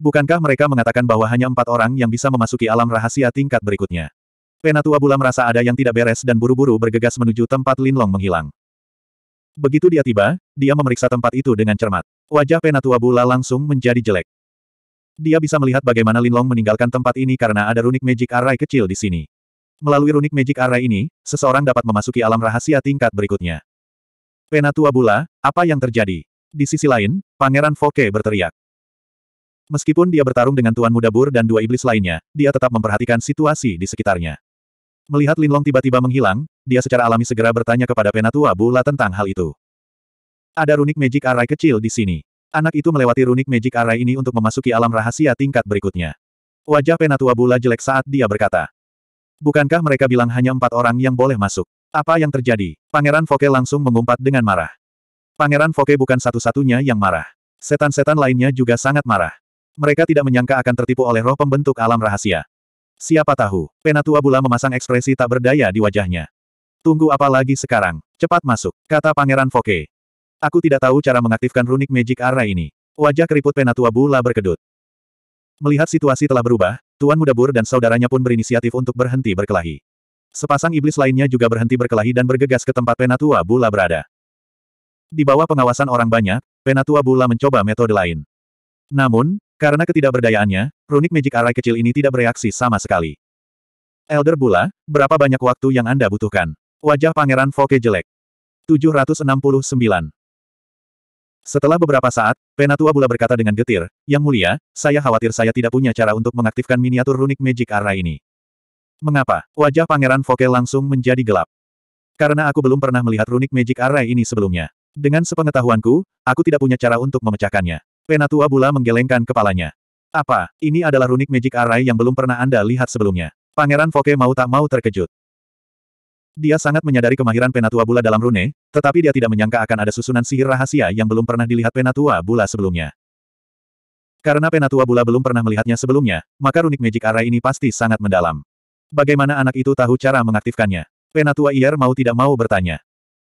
Bukankah mereka mengatakan bahwa hanya empat orang yang bisa memasuki alam rahasia tingkat berikutnya? Penatua Bula merasa ada yang tidak beres dan buru-buru bergegas menuju tempat Linlong menghilang. Begitu dia tiba, dia memeriksa tempat itu dengan cermat. Wajah Penatua Bula langsung menjadi jelek. Dia bisa melihat bagaimana Linlong meninggalkan tempat ini karena ada runik magic array kecil di sini. Melalui runik magic array ini, seseorang dapat memasuki alam rahasia tingkat berikutnya. Penatua Bula, apa yang terjadi? Di sisi lain, Pangeran Foke berteriak. Meskipun dia bertarung dengan Tuan Muda Bur dan dua iblis lainnya, dia tetap memperhatikan situasi di sekitarnya. Melihat Linlong tiba-tiba menghilang, dia secara alami segera bertanya kepada Penatua Bula tentang hal itu. Ada runik magic array kecil di sini. Anak itu melewati runik magic array ini untuk memasuki alam rahasia tingkat berikutnya. Wajah Penatua Bula jelek saat dia berkata. Bukankah mereka bilang hanya empat orang yang boleh masuk? Apa yang terjadi? Pangeran Foke langsung mengumpat dengan marah. Pangeran Foke bukan satu-satunya yang marah. Setan-setan lainnya juga sangat marah. Mereka tidak menyangka akan tertipu oleh roh pembentuk alam rahasia. Siapa tahu, Penatua Bula memasang ekspresi tak berdaya di wajahnya. Tunggu apa lagi sekarang? Cepat masuk, kata Pangeran Foke. Aku tidak tahu cara mengaktifkan runik Magic Aura ini. Wajah keriput Penatua Bula berkedut. Melihat situasi telah berubah, Tuan Muda Bur dan saudaranya pun berinisiatif untuk berhenti berkelahi. Sepasang iblis lainnya juga berhenti berkelahi dan bergegas ke tempat Penatua Bula berada. Di bawah pengawasan orang banyak, Penatua Bula mencoba metode lain. Namun, karena ketidakberdayaannya, runik magic array kecil ini tidak bereaksi sama sekali. Elder Bula, berapa banyak waktu yang Anda butuhkan? Wajah Pangeran Foke jelek. 769. Setelah beberapa saat, Penatua Bula berkata dengan getir, Yang mulia, saya khawatir saya tidak punya cara untuk mengaktifkan miniatur runik magic array ini. Mengapa? Wajah Pangeran Foke langsung menjadi gelap. Karena aku belum pernah melihat runik magic array ini sebelumnya. Dengan sepengetahuanku, aku tidak punya cara untuk memecahkannya. Penatua Bula menggelengkan kepalanya. Apa, ini adalah runik magic array yang belum pernah Anda lihat sebelumnya. Pangeran Foke mau tak mau terkejut. Dia sangat menyadari kemahiran Penatua Bula dalam rune, tetapi dia tidak menyangka akan ada susunan sihir rahasia yang belum pernah dilihat Penatua Bula sebelumnya. Karena Penatua Bula belum pernah melihatnya sebelumnya, maka runik magic array ini pasti sangat mendalam. Bagaimana anak itu tahu cara mengaktifkannya? Penatua Iyer mau tidak mau bertanya.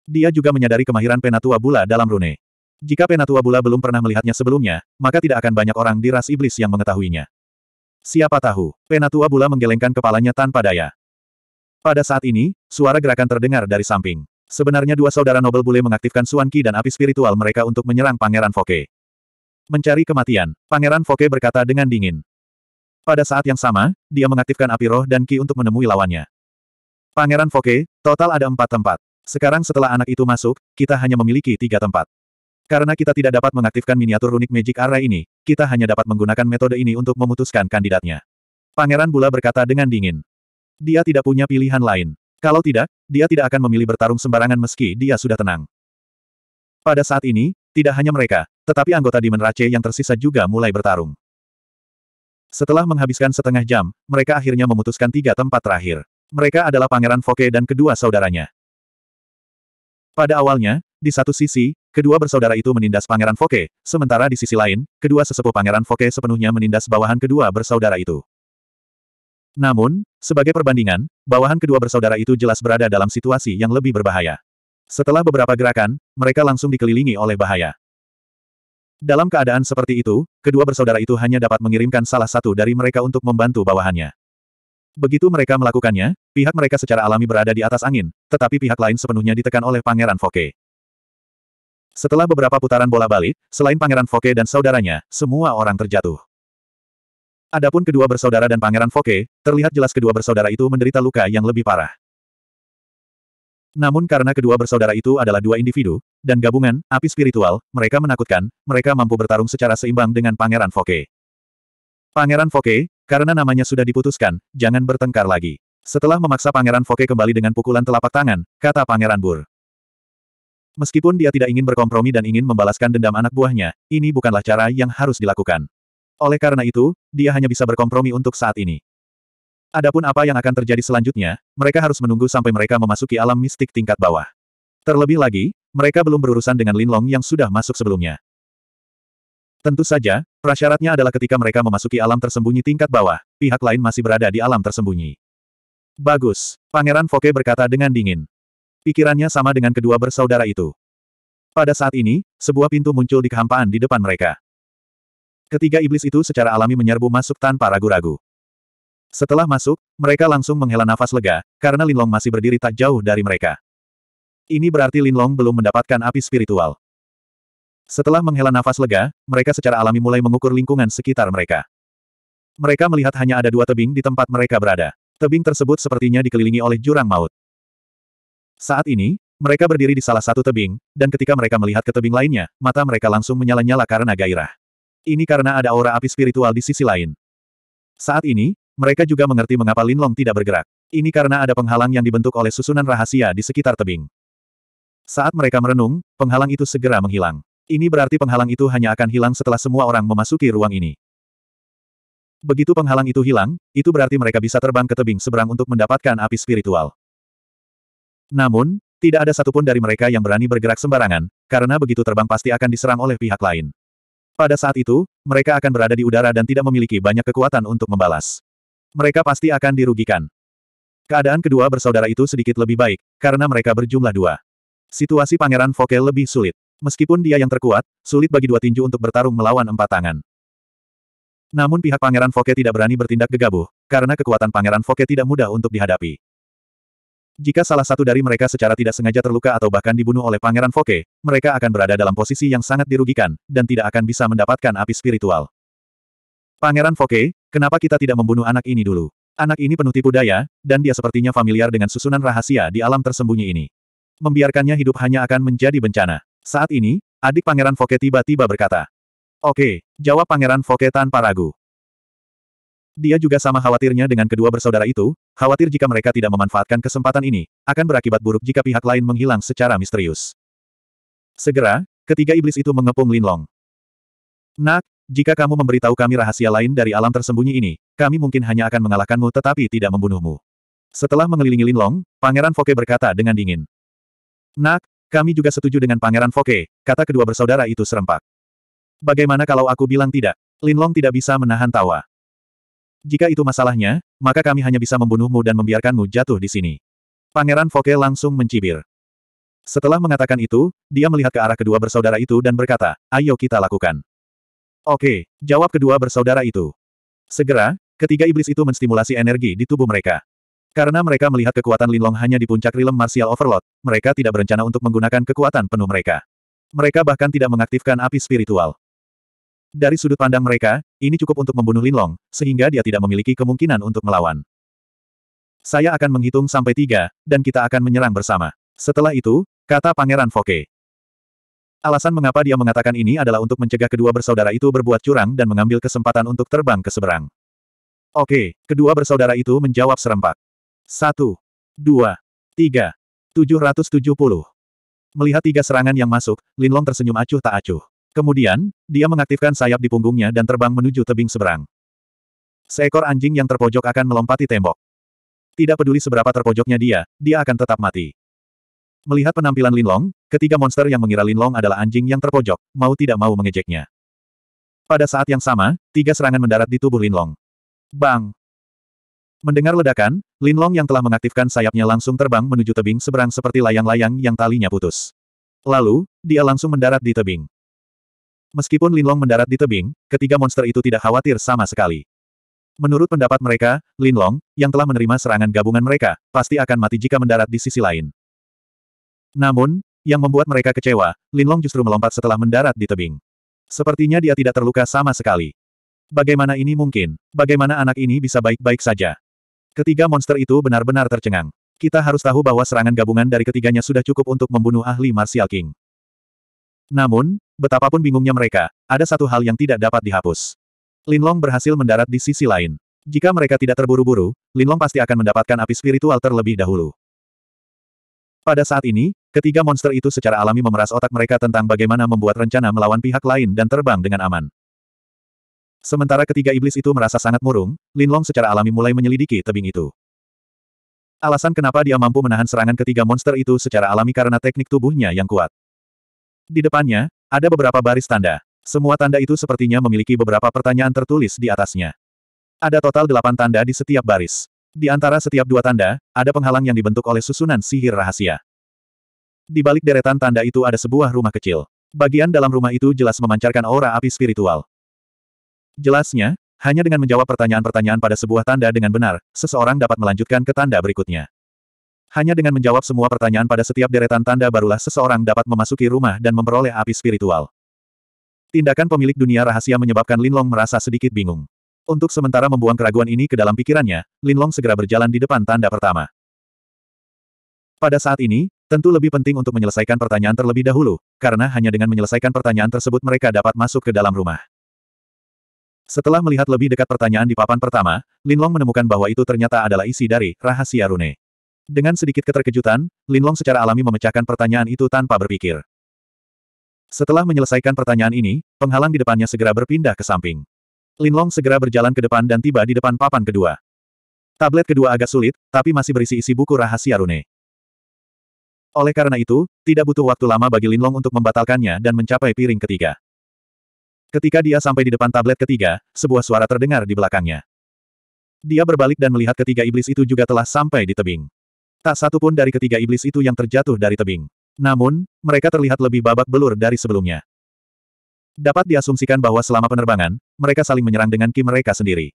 Dia juga menyadari kemahiran Penatua Bula dalam rune. Jika Penatua Bula belum pernah melihatnya sebelumnya, maka tidak akan banyak orang di ras iblis yang mengetahuinya. Siapa tahu, Penatua Bula menggelengkan kepalanya tanpa daya. Pada saat ini, suara gerakan terdengar dari samping. Sebenarnya dua saudara Nobel Bule mengaktifkan Suan Qi dan api spiritual mereka untuk menyerang Pangeran Foke. Mencari kematian, Pangeran Foke berkata dengan dingin. Pada saat yang sama, dia mengaktifkan api roh dan ki untuk menemui lawannya. Pangeran Foke, total ada empat tempat. Sekarang setelah anak itu masuk, kita hanya memiliki tiga tempat. Karena kita tidak dapat mengaktifkan miniatur unik Magic Array ini, kita hanya dapat menggunakan metode ini untuk memutuskan kandidatnya. Pangeran Bula berkata dengan dingin. Dia tidak punya pilihan lain. Kalau tidak, dia tidak akan memilih bertarung sembarangan meski dia sudah tenang. Pada saat ini, tidak hanya mereka, tetapi anggota Demon Race yang tersisa juga mulai bertarung. Setelah menghabiskan setengah jam, mereka akhirnya memutuskan tiga tempat terakhir. Mereka adalah Pangeran Foke dan kedua saudaranya. Pada awalnya, di satu sisi, Kedua bersaudara itu menindas Pangeran Foke, sementara di sisi lain, kedua sesepuh Pangeran Foke sepenuhnya menindas bawahan kedua bersaudara itu. Namun, sebagai perbandingan, bawahan kedua bersaudara itu jelas berada dalam situasi yang lebih berbahaya. Setelah beberapa gerakan, mereka langsung dikelilingi oleh bahaya. Dalam keadaan seperti itu, kedua bersaudara itu hanya dapat mengirimkan salah satu dari mereka untuk membantu bawahannya. Begitu mereka melakukannya, pihak mereka secara alami berada di atas angin, tetapi pihak lain sepenuhnya ditekan oleh Pangeran Foke. Setelah beberapa putaran bola balik, selain Pangeran Foke dan saudaranya, semua orang terjatuh. Adapun kedua bersaudara dan Pangeran Foke, terlihat jelas kedua bersaudara itu menderita luka yang lebih parah. Namun karena kedua bersaudara itu adalah dua individu, dan gabungan, api spiritual, mereka menakutkan, mereka mampu bertarung secara seimbang dengan Pangeran Foke. Pangeran Foke, karena namanya sudah diputuskan, jangan bertengkar lagi. Setelah memaksa Pangeran Foke kembali dengan pukulan telapak tangan, kata Pangeran Bur. Meskipun dia tidak ingin berkompromi dan ingin membalaskan dendam anak buahnya, ini bukanlah cara yang harus dilakukan. Oleh karena itu, dia hanya bisa berkompromi untuk saat ini. Adapun apa yang akan terjadi selanjutnya, mereka harus menunggu sampai mereka memasuki alam mistik tingkat bawah. Terlebih lagi, mereka belum berurusan dengan Linlong yang sudah masuk sebelumnya. Tentu saja, prasyaratnya adalah ketika mereka memasuki alam tersembunyi tingkat bawah, pihak lain masih berada di alam tersembunyi. Bagus, Pangeran Foke berkata dengan dingin. Pikirannya sama dengan kedua bersaudara itu. Pada saat ini, sebuah pintu muncul di kehampaan di depan mereka. Ketiga iblis itu secara alami menyerbu masuk tanpa ragu-ragu. Setelah masuk, mereka langsung menghela nafas lega, karena Linlong masih berdiri tak jauh dari mereka. Ini berarti Linlong belum mendapatkan api spiritual. Setelah menghela nafas lega, mereka secara alami mulai mengukur lingkungan sekitar mereka. Mereka melihat hanya ada dua tebing di tempat mereka berada. Tebing tersebut sepertinya dikelilingi oleh jurang maut. Saat ini, mereka berdiri di salah satu tebing, dan ketika mereka melihat ke tebing lainnya, mata mereka langsung menyala-nyala karena gairah. Ini karena ada aura api spiritual di sisi lain. Saat ini, mereka juga mengerti mengapa Long tidak bergerak. Ini karena ada penghalang yang dibentuk oleh susunan rahasia di sekitar tebing. Saat mereka merenung, penghalang itu segera menghilang. Ini berarti penghalang itu hanya akan hilang setelah semua orang memasuki ruang ini. Begitu penghalang itu hilang, itu berarti mereka bisa terbang ke tebing seberang untuk mendapatkan api spiritual. Namun, tidak ada satupun dari mereka yang berani bergerak sembarangan, karena begitu terbang pasti akan diserang oleh pihak lain. Pada saat itu, mereka akan berada di udara dan tidak memiliki banyak kekuatan untuk membalas. Mereka pasti akan dirugikan. Keadaan kedua bersaudara itu sedikit lebih baik, karena mereka berjumlah dua. Situasi Pangeran Foke lebih sulit. Meskipun dia yang terkuat, sulit bagi dua tinju untuk bertarung melawan empat tangan. Namun pihak Pangeran Foke tidak berani bertindak gegabah, karena kekuatan Pangeran Foke tidak mudah untuk dihadapi. Jika salah satu dari mereka secara tidak sengaja terluka atau bahkan dibunuh oleh Pangeran Foke, mereka akan berada dalam posisi yang sangat dirugikan, dan tidak akan bisa mendapatkan api spiritual. Pangeran Foke, kenapa kita tidak membunuh anak ini dulu? Anak ini penuh tipu daya, dan dia sepertinya familiar dengan susunan rahasia di alam tersembunyi ini. Membiarkannya hidup hanya akan menjadi bencana. Saat ini, adik Pangeran Foke tiba-tiba berkata. Oke, jawab Pangeran Foke tanpa ragu. Dia juga sama khawatirnya dengan kedua bersaudara itu, khawatir jika mereka tidak memanfaatkan kesempatan ini, akan berakibat buruk jika pihak lain menghilang secara misterius. Segera, ketiga iblis itu mengepung Linlong. Nak, jika kamu memberitahu kami rahasia lain dari alam tersembunyi ini, kami mungkin hanya akan mengalahkanmu tetapi tidak membunuhmu. Setelah mengelilingi Linlong, Pangeran Foke berkata dengan dingin. Nak, kami juga setuju dengan Pangeran Foke, kata kedua bersaudara itu serempak. Bagaimana kalau aku bilang tidak? Linlong tidak bisa menahan tawa. Jika itu masalahnya, maka kami hanya bisa membunuhmu dan membiarkanmu jatuh di sini. Pangeran Foke langsung mencibir. Setelah mengatakan itu, dia melihat ke arah kedua bersaudara itu dan berkata, ayo kita lakukan. Oke, jawab kedua bersaudara itu. Segera, ketiga iblis itu menstimulasi energi di tubuh mereka. Karena mereka melihat kekuatan Linlong hanya di puncak rilem martial overload, mereka tidak berencana untuk menggunakan kekuatan penuh mereka. Mereka bahkan tidak mengaktifkan api spiritual. Dari sudut pandang mereka, ini cukup untuk membunuh Linlong, sehingga dia tidak memiliki kemungkinan untuk melawan. Saya akan menghitung sampai tiga, dan kita akan menyerang bersama. Setelah itu, kata Pangeran Foke. Alasan mengapa dia mengatakan ini adalah untuk mencegah kedua bersaudara itu berbuat curang dan mengambil kesempatan untuk terbang ke seberang. Oke, kedua bersaudara itu menjawab serempak. Satu, dua, tiga, tujuh ratus tujuh puluh. Melihat tiga serangan yang masuk, Linlong tersenyum acuh tak acuh. Kemudian, dia mengaktifkan sayap di punggungnya dan terbang menuju tebing seberang. Seekor anjing yang terpojok akan melompati tembok. Tidak peduli seberapa terpojoknya dia, dia akan tetap mati. Melihat penampilan Linlong, ketiga monster yang mengira Linlong adalah anjing yang terpojok, mau tidak mau mengejeknya. Pada saat yang sama, tiga serangan mendarat di tubuh Linlong. Bang! Mendengar ledakan, Linlong yang telah mengaktifkan sayapnya langsung terbang menuju tebing seberang seperti layang-layang yang talinya putus. Lalu, dia langsung mendarat di tebing. Meskipun Linlong mendarat di tebing, ketiga monster itu tidak khawatir sama sekali. Menurut pendapat mereka, Linlong, yang telah menerima serangan gabungan mereka, pasti akan mati jika mendarat di sisi lain. Namun, yang membuat mereka kecewa, Linlong justru melompat setelah mendarat di tebing. Sepertinya dia tidak terluka sama sekali. Bagaimana ini mungkin? Bagaimana anak ini bisa baik-baik saja? Ketiga monster itu benar-benar tercengang. Kita harus tahu bahwa serangan gabungan dari ketiganya sudah cukup untuk membunuh ahli Martial King. Namun, betapapun bingungnya mereka, ada satu hal yang tidak dapat dihapus. Linlong berhasil mendarat di sisi lain. Jika mereka tidak terburu-buru, Linlong pasti akan mendapatkan api spiritual terlebih dahulu. Pada saat ini, ketiga monster itu secara alami memeras otak mereka tentang bagaimana membuat rencana melawan pihak lain dan terbang dengan aman. Sementara ketiga iblis itu merasa sangat murung, Linlong secara alami mulai menyelidiki tebing itu. Alasan kenapa dia mampu menahan serangan ketiga monster itu secara alami karena teknik tubuhnya yang kuat. Di depannya, ada beberapa baris tanda. Semua tanda itu sepertinya memiliki beberapa pertanyaan tertulis di atasnya. Ada total delapan tanda di setiap baris. Di antara setiap dua tanda, ada penghalang yang dibentuk oleh susunan sihir rahasia. Di balik deretan tanda itu ada sebuah rumah kecil. Bagian dalam rumah itu jelas memancarkan aura api spiritual. Jelasnya, hanya dengan menjawab pertanyaan-pertanyaan pada sebuah tanda dengan benar, seseorang dapat melanjutkan ke tanda berikutnya. Hanya dengan menjawab semua pertanyaan pada setiap deretan tanda barulah seseorang dapat memasuki rumah dan memperoleh api spiritual. Tindakan pemilik dunia rahasia menyebabkan Linlong merasa sedikit bingung. Untuk sementara membuang keraguan ini ke dalam pikirannya, Linlong segera berjalan di depan tanda pertama. Pada saat ini, tentu lebih penting untuk menyelesaikan pertanyaan terlebih dahulu, karena hanya dengan menyelesaikan pertanyaan tersebut mereka dapat masuk ke dalam rumah. Setelah melihat lebih dekat pertanyaan di papan pertama, Linlong menemukan bahwa itu ternyata adalah isi dari rahasia rune. Dengan sedikit keterkejutan, Linlong secara alami memecahkan pertanyaan itu tanpa berpikir. Setelah menyelesaikan pertanyaan ini, penghalang di depannya segera berpindah ke samping. Linlong segera berjalan ke depan dan tiba di depan papan kedua. Tablet kedua agak sulit, tapi masih berisi isi buku rahasia rune. Oleh karena itu, tidak butuh waktu lama bagi Linlong untuk membatalkannya dan mencapai piring ketiga. Ketika dia sampai di depan tablet ketiga, sebuah suara terdengar di belakangnya. Dia berbalik dan melihat ketiga iblis itu juga telah sampai di tebing. Tak satu pun dari ketiga iblis itu yang terjatuh dari tebing. Namun, mereka terlihat lebih babak belur dari sebelumnya. Dapat diasumsikan bahwa selama penerbangan, mereka saling menyerang dengan ki mereka sendiri.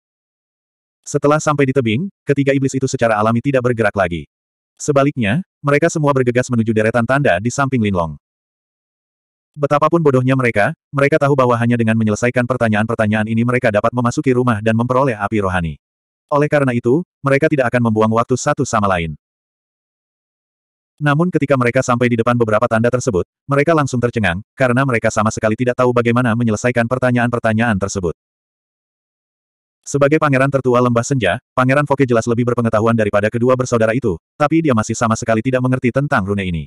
Setelah sampai di tebing, ketiga iblis itu secara alami tidak bergerak lagi. Sebaliknya, mereka semua bergegas menuju deretan tanda di samping Linlong. Betapapun bodohnya mereka, mereka tahu bahwa hanya dengan menyelesaikan pertanyaan-pertanyaan ini mereka dapat memasuki rumah dan memperoleh api rohani. Oleh karena itu, mereka tidak akan membuang waktu satu sama lain. Namun ketika mereka sampai di depan beberapa tanda tersebut, mereka langsung tercengang, karena mereka sama sekali tidak tahu bagaimana menyelesaikan pertanyaan-pertanyaan tersebut. Sebagai pangeran tertua lembah senja, pangeran Foke jelas lebih berpengetahuan daripada kedua bersaudara itu, tapi dia masih sama sekali tidak mengerti tentang rune ini.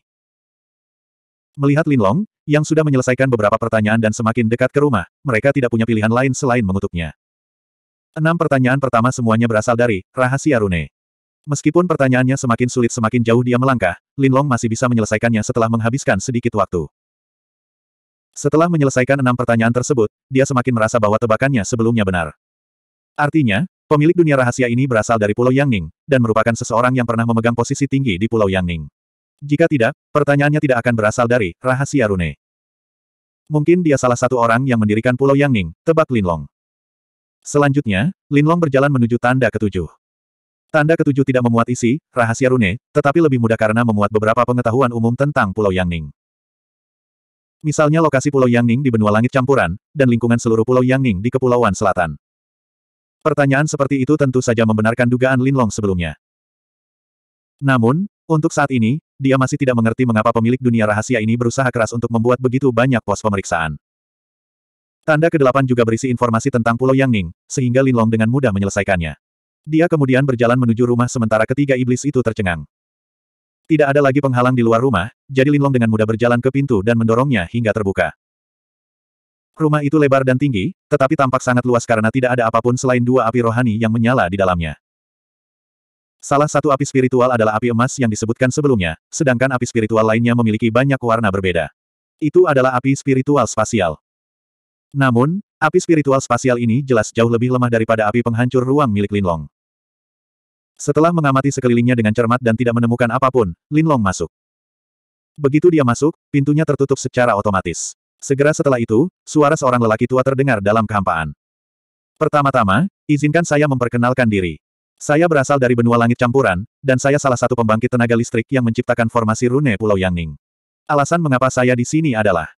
Melihat Linlong, yang sudah menyelesaikan beberapa pertanyaan dan semakin dekat ke rumah, mereka tidak punya pilihan lain selain mengutuknya. Enam pertanyaan pertama semuanya berasal dari rahasia rune. Meskipun pertanyaannya semakin sulit semakin jauh dia melangkah, Linlong masih bisa menyelesaikannya setelah menghabiskan sedikit waktu. Setelah menyelesaikan enam pertanyaan tersebut, dia semakin merasa bahwa tebakannya sebelumnya benar. Artinya, pemilik dunia rahasia ini berasal dari Pulau Yangning, dan merupakan seseorang yang pernah memegang posisi tinggi di Pulau Yangning. Jika tidak, pertanyaannya tidak akan berasal dari rahasia rune. Mungkin dia salah satu orang yang mendirikan Pulau Yangning, tebak Linlong. Selanjutnya, Linlong berjalan menuju tanda ketujuh. Tanda ketujuh tidak memuat isi, rahasia rune, tetapi lebih mudah karena memuat beberapa pengetahuan umum tentang Pulau Yangning. Misalnya lokasi Pulau Yangning di benua langit campuran, dan lingkungan seluruh Pulau Yangning di Kepulauan Selatan. Pertanyaan seperti itu tentu saja membenarkan dugaan Lin Long sebelumnya. Namun, untuk saat ini, dia masih tidak mengerti mengapa pemilik dunia rahasia ini berusaha keras untuk membuat begitu banyak pos pemeriksaan. Tanda kedelapan juga berisi informasi tentang Pulau Yangning, sehingga Lin Long dengan mudah menyelesaikannya. Dia kemudian berjalan menuju rumah sementara ketiga iblis itu tercengang. Tidak ada lagi penghalang di luar rumah, jadi Linlong dengan mudah berjalan ke pintu dan mendorongnya hingga terbuka. Rumah itu lebar dan tinggi, tetapi tampak sangat luas karena tidak ada apapun selain dua api rohani yang menyala di dalamnya. Salah satu api spiritual adalah api emas yang disebutkan sebelumnya, sedangkan api spiritual lainnya memiliki banyak warna berbeda. Itu adalah api spiritual spasial. Namun, api spiritual spasial ini jelas jauh lebih lemah daripada api penghancur ruang milik Linlong. Setelah mengamati sekelilingnya dengan cermat dan tidak menemukan apapun, Lin Long masuk. Begitu dia masuk, pintunya tertutup secara otomatis. Segera setelah itu, suara seorang lelaki tua terdengar dalam kehampaan. Pertama-tama, izinkan saya memperkenalkan diri. Saya berasal dari benua langit campuran, dan saya salah satu pembangkit tenaga listrik yang menciptakan formasi rune Pulau Yangning. Alasan mengapa saya di sini adalah,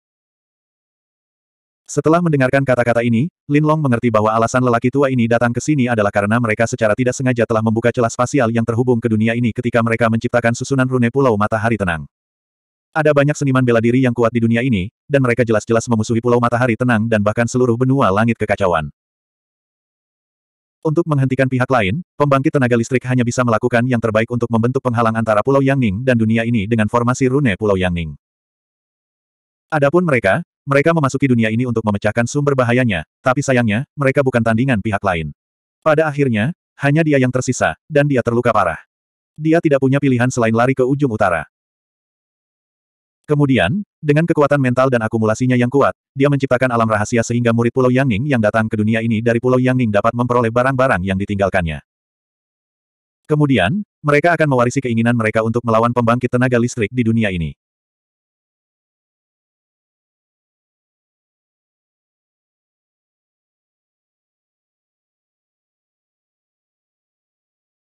setelah mendengarkan kata-kata ini, Lin Long mengerti bahwa alasan lelaki tua ini datang ke sini adalah karena mereka secara tidak sengaja telah membuka celah spasial yang terhubung ke dunia ini ketika mereka menciptakan susunan rune Pulau Matahari Tenang. Ada banyak seniman bela diri yang kuat di dunia ini, dan mereka jelas-jelas memusuhi Pulau Matahari Tenang dan bahkan seluruh benua langit kekacauan. Untuk menghentikan pihak lain, pembangkit tenaga listrik hanya bisa melakukan yang terbaik untuk membentuk penghalang antara Pulau Yangning dan dunia ini dengan formasi rune Pulau Yangning. Adapun mereka, mereka memasuki dunia ini untuk memecahkan sumber bahayanya, tapi sayangnya, mereka bukan tandingan pihak lain. Pada akhirnya, hanya dia yang tersisa, dan dia terluka parah. Dia tidak punya pilihan selain lari ke ujung utara. Kemudian, dengan kekuatan mental dan akumulasinya yang kuat, dia menciptakan alam rahasia sehingga murid Pulau Yangning yang datang ke dunia ini dari Pulau Yangning dapat memperoleh barang-barang yang ditinggalkannya. Kemudian, mereka akan mewarisi keinginan mereka untuk melawan pembangkit tenaga listrik di dunia ini.